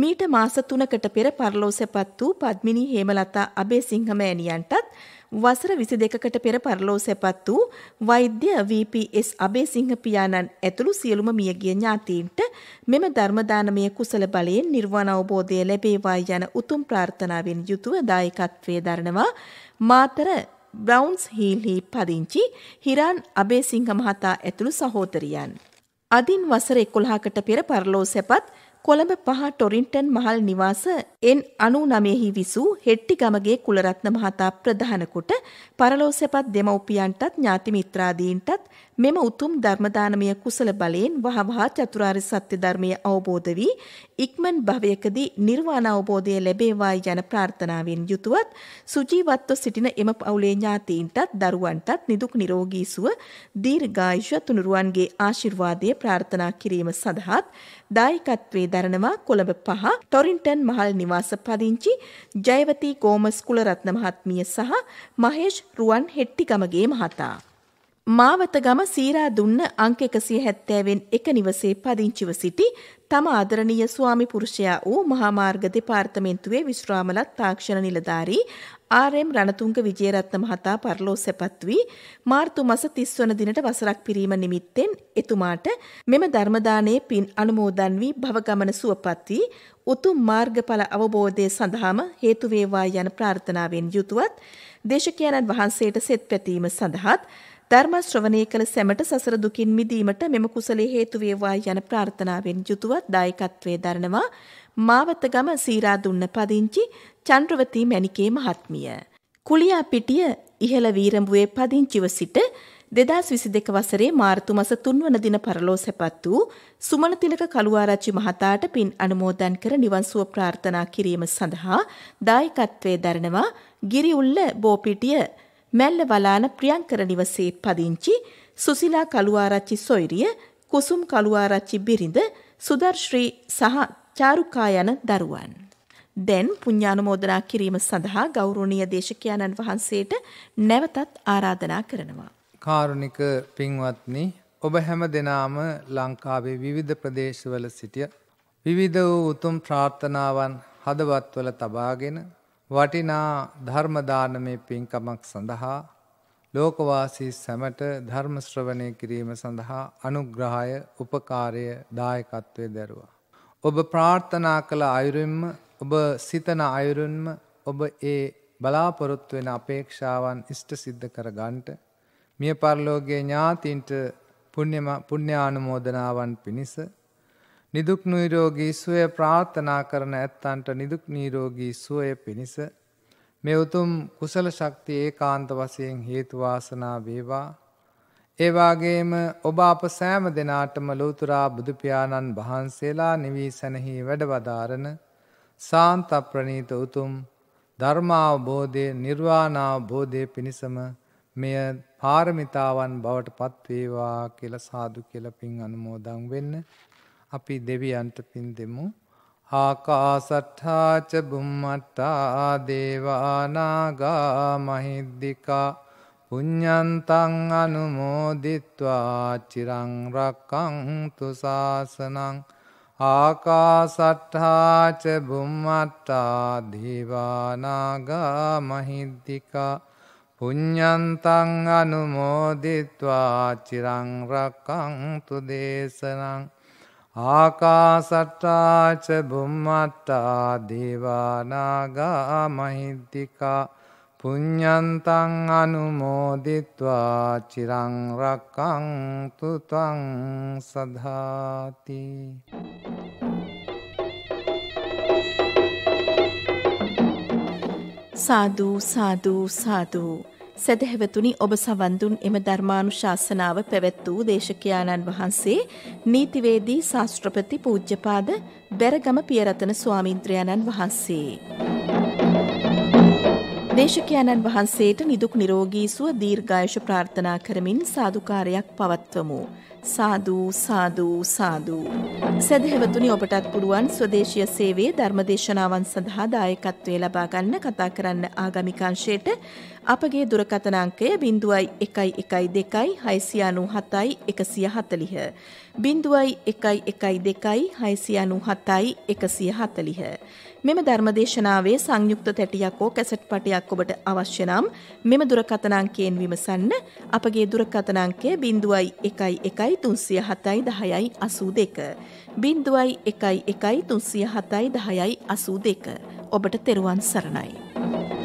මීට මාස 3කට පෙර පරලෝසෙපත් වූ පද්මිනී හේමලතා අබේසිංහ මෑණියන්ටත් වසර 22කට පෙර පරලෝසෙපත් වූ වෛද්‍ය VPS අබේසිංහ පියාණන් ඇතුළු සියලුම මියගිය ඥාතීන්ට මෙම ධර්ම දානමය කුසල බලයෙන් නිර්වාණ අවබෝධය ලැබේවා යන උතුම් ප්‍රාර්ථනාවෙන් යුතුව දායකත්වයේ දරනවා මාතර බ්‍රවුන්ස් හීල්හි පදිංචි හිරාන් අබේසිංහ මහතා ඇතුළු සහෝදරියන් අදින් වසර 11කට පෙර පරලෝසෙපත් කොළඹ පහ ටොරින්ටන් මහල් නිවාස එන් අනු නමයෙහි විසූ හෙට්ටි ගමගේ කුලරත්න මහතා ප්‍රධානකොට පරලෝසැපත් දෙමව්පියන්ටත් ඥාති මිත්‍රාදීන්ටත් මෙම උතුම් ධර්මදානමය කුසල බලයෙන් වහවහා චතුරාර්ය සත්‍ය ධර්මය අවබෝධ වී ඉක්මන් භවයකදී නිර්වාණ අවබෝධය ලැබේවායි යන ප්‍රාර්ථනාවෙන් යුතුවත් සුජීවත්ව සිටින එම පවුලේ ඥාතීන්ටත් දරුවන්ටත් නිදුක් නිරෝගී සුව දීර්ඝායුෂ තුනුරුවන්ගේ ආශිර්වාදය ප්‍රාර්ථනා කිරීම සඳහාත් දායකත්වයේ දරනවා කොළඹ පහ ටොරින්ටන් මහල් නිවාස පදිංචි ජයවතී ගෝමස් කුලරත්න මහත්මිය සහ මහේෂ් රුවන් හෙට්ටිගමගේ මහතා මාවතගම සීරා දුන්න අංක එකසිය හැත්තෑවෙන් එක නිවසේ පදිංචිව සිටි තම ආදරණීය ස්වාමි පුරුෂයා වූ මහාමාර්ග දෙපාර්තමේන්තුවේ විශ්‍රාමලත් තාක්ෂණ නිලධාරී ආර්.එම්. රණතුංග විජේරත්න මහතා පරලෝ සැපත් වී මාර්තු මස 30 වන දිනට වසරක් පිරීම නිමිත්තෙන් එතුමාට මෙම ධර්මදානයේ පින් අනුමෝදන් වී භවගමන සුවපත් වී උතුම් මාර්ගඵල අවබෝධය සඳහාම හේතු වේවා යන ප්‍රාර්ථනාවෙන් යුතුවත් දේශකයන්න් වහන්සේට සෙත් පැතීම සඳහාත් ධර්ම ශ්‍රවණය කළ සැමට සසර දුකින් මිදීමට මෙම කුසලයේ හේතු වේවා යන ප්‍රාර්ථනාවෙන් යුතුවත් දායකත්වයේ දරනවා මාවතගම සීරා දුන්න පදිංචි චන්ද්‍රවතී මැණිකේ මහත්මිය. කුලියා පිටිය ඉහළ වීරඹුවේ පදිංචිව සිට 2022 වසරේ මාර්තු මස 3 වන දින පරලෝ සැපත් වූ සුමන තිලක කළුආරච්චි මහතාට පින් අනුමෝදන් කර නිවන් සුව ප්‍රාර්ථනා කිරීම සඳහා දායකත්වයේ දරනවා ගිරිඋල්ල බෝපිටිය මැල්ලවලාන ප්‍රියංකර නිවසේ පදිංචි සුසිලා කළුආරච්චි සොයිරිය, කුසුම් කළුආරච්චි බිරිඳ, සුදර්ශ්‍රී සහ චාරුකා යන දරුවන්. දැන් පුණ්‍යානුමෝදනා කිරීම සඳහා ගෞරවනීය දේශකයන්න් වහන්සේට නැවතත් ආරාධනා කරනවා. කාරුණික පින්වත්නි, ඔබ හැම දෙනාම ලංකාවේ විවිධ ප්‍රදේශවල සිටිය විවිධ වූ උතුම් ප්‍රාර්ථනාවන් හදවත්වල තබාගෙන වටිනා ධර්මදානමේ පින්කමක් සඳහා ලෝකවාසී සැමට ධර්මශ්‍රවණය කිරීම සඳහා අනුග්‍රහය උපකාරය දායකත්වය දැරුවා. ඔබ ප්‍රාර්ථනා කළ අයුරෙන්ම ඔබ සිතන අයුරුන්ම ඔබ ඒ බලාපොරොත්තු වෙන අපේක්ෂාවන් ඉෂ්ට සිද්ධ කර ගන්ට මිය පරලෝගේ ඥාතින්ට පුුණ්‍යානුමෝදනාවන් පිණිස නිදුක් නිරෝගී සුවය ප්‍රාර්ථනා කරන ඇත්තන්ට නිදුක් නිරෝගී සුවය පිණිස මේ උතුම් කුසල ශක්තිය ඒකාන්ත වශයෙන් හේතු වාසනා වේවා. ඒ වාගේම ඔබ අප සෑම දිනාටම ලෝතුරා බුදු පියාණන් වහන්සේලා නිවී සැනහි වැඩවදාරන සාන්ත ප්‍රණීත උතුම් ධර්මාවබෝධය නිර්වාණාවබෝධය පිණිසම මෙය පාරමිතාවන් බවට පත්වේවා කියල සාදු කියලපින් අනුමෝදං වෙන්න. අපි දෙවියන්ට පින් දෙමු. ආකාසට්හාච බුම්මට්ටා දේවානාගා මහිද්දිකා පුඤ්ඥන්තං අනුමෝදිත්වා චිරංරක්කං තුසාසනං ආකාසට්හාච බුම්මට්ටා දීවානාගා මහිද්දිකා පුඤ්ඥන්තං අනුමෝදිත්වා චිරංරක්කං තුදේශනං ආකාසට්ටාච බුම්මට්ටා දේවානාගා මහිද්දිිකා පුඤ්ඥන්තං අනුමෝදිත්වා චිරංරක්කං තුතං සධාති සාධූ සාධූ සාධූ සැදැහැවතුනි ඔබ සවන්දුන් එම ධර්මානු ශාසනාව පැවැත් වූ දේශකයාණන් වහන්සේ නීතිවේදී ශාස්ත්‍රපති පූජ්ජපාද බැරගම පියරතන ස්වාමින්ද්‍රයණන් වහන්සේ. දේශකයන්න් වහන්සේට නිදුක් නිරෝගී සුව දීර්ඝායුෂ ප්‍රාර්ථනා කරමින් සාදුකාරයක් පවත්වමු. සාදු සාදු සාදු. සදහෙවතුනි ඔබටත් පුළුවන් ස්වදේශීය සේවයේ ධර්මදේශනාවන් සඳහා දායකත්වයේ ලබා ගන්න කතා කරන්න ආගමිකංශයට අපගේ දුරකථන අංකය 0112 697 140 0112 697 140 මෙම ධර්මදේශනාවේ සංයුක්ත තැටියක් හෝ කැසට් පටයක් ඔබට අවශ්‍ය නම් මෙම දුරකථන අංකයෙන් විමසන්න අපගේ දුරකථන අංකය 0113071082 0113071082 ඔබට තෙරුවන් සරණයි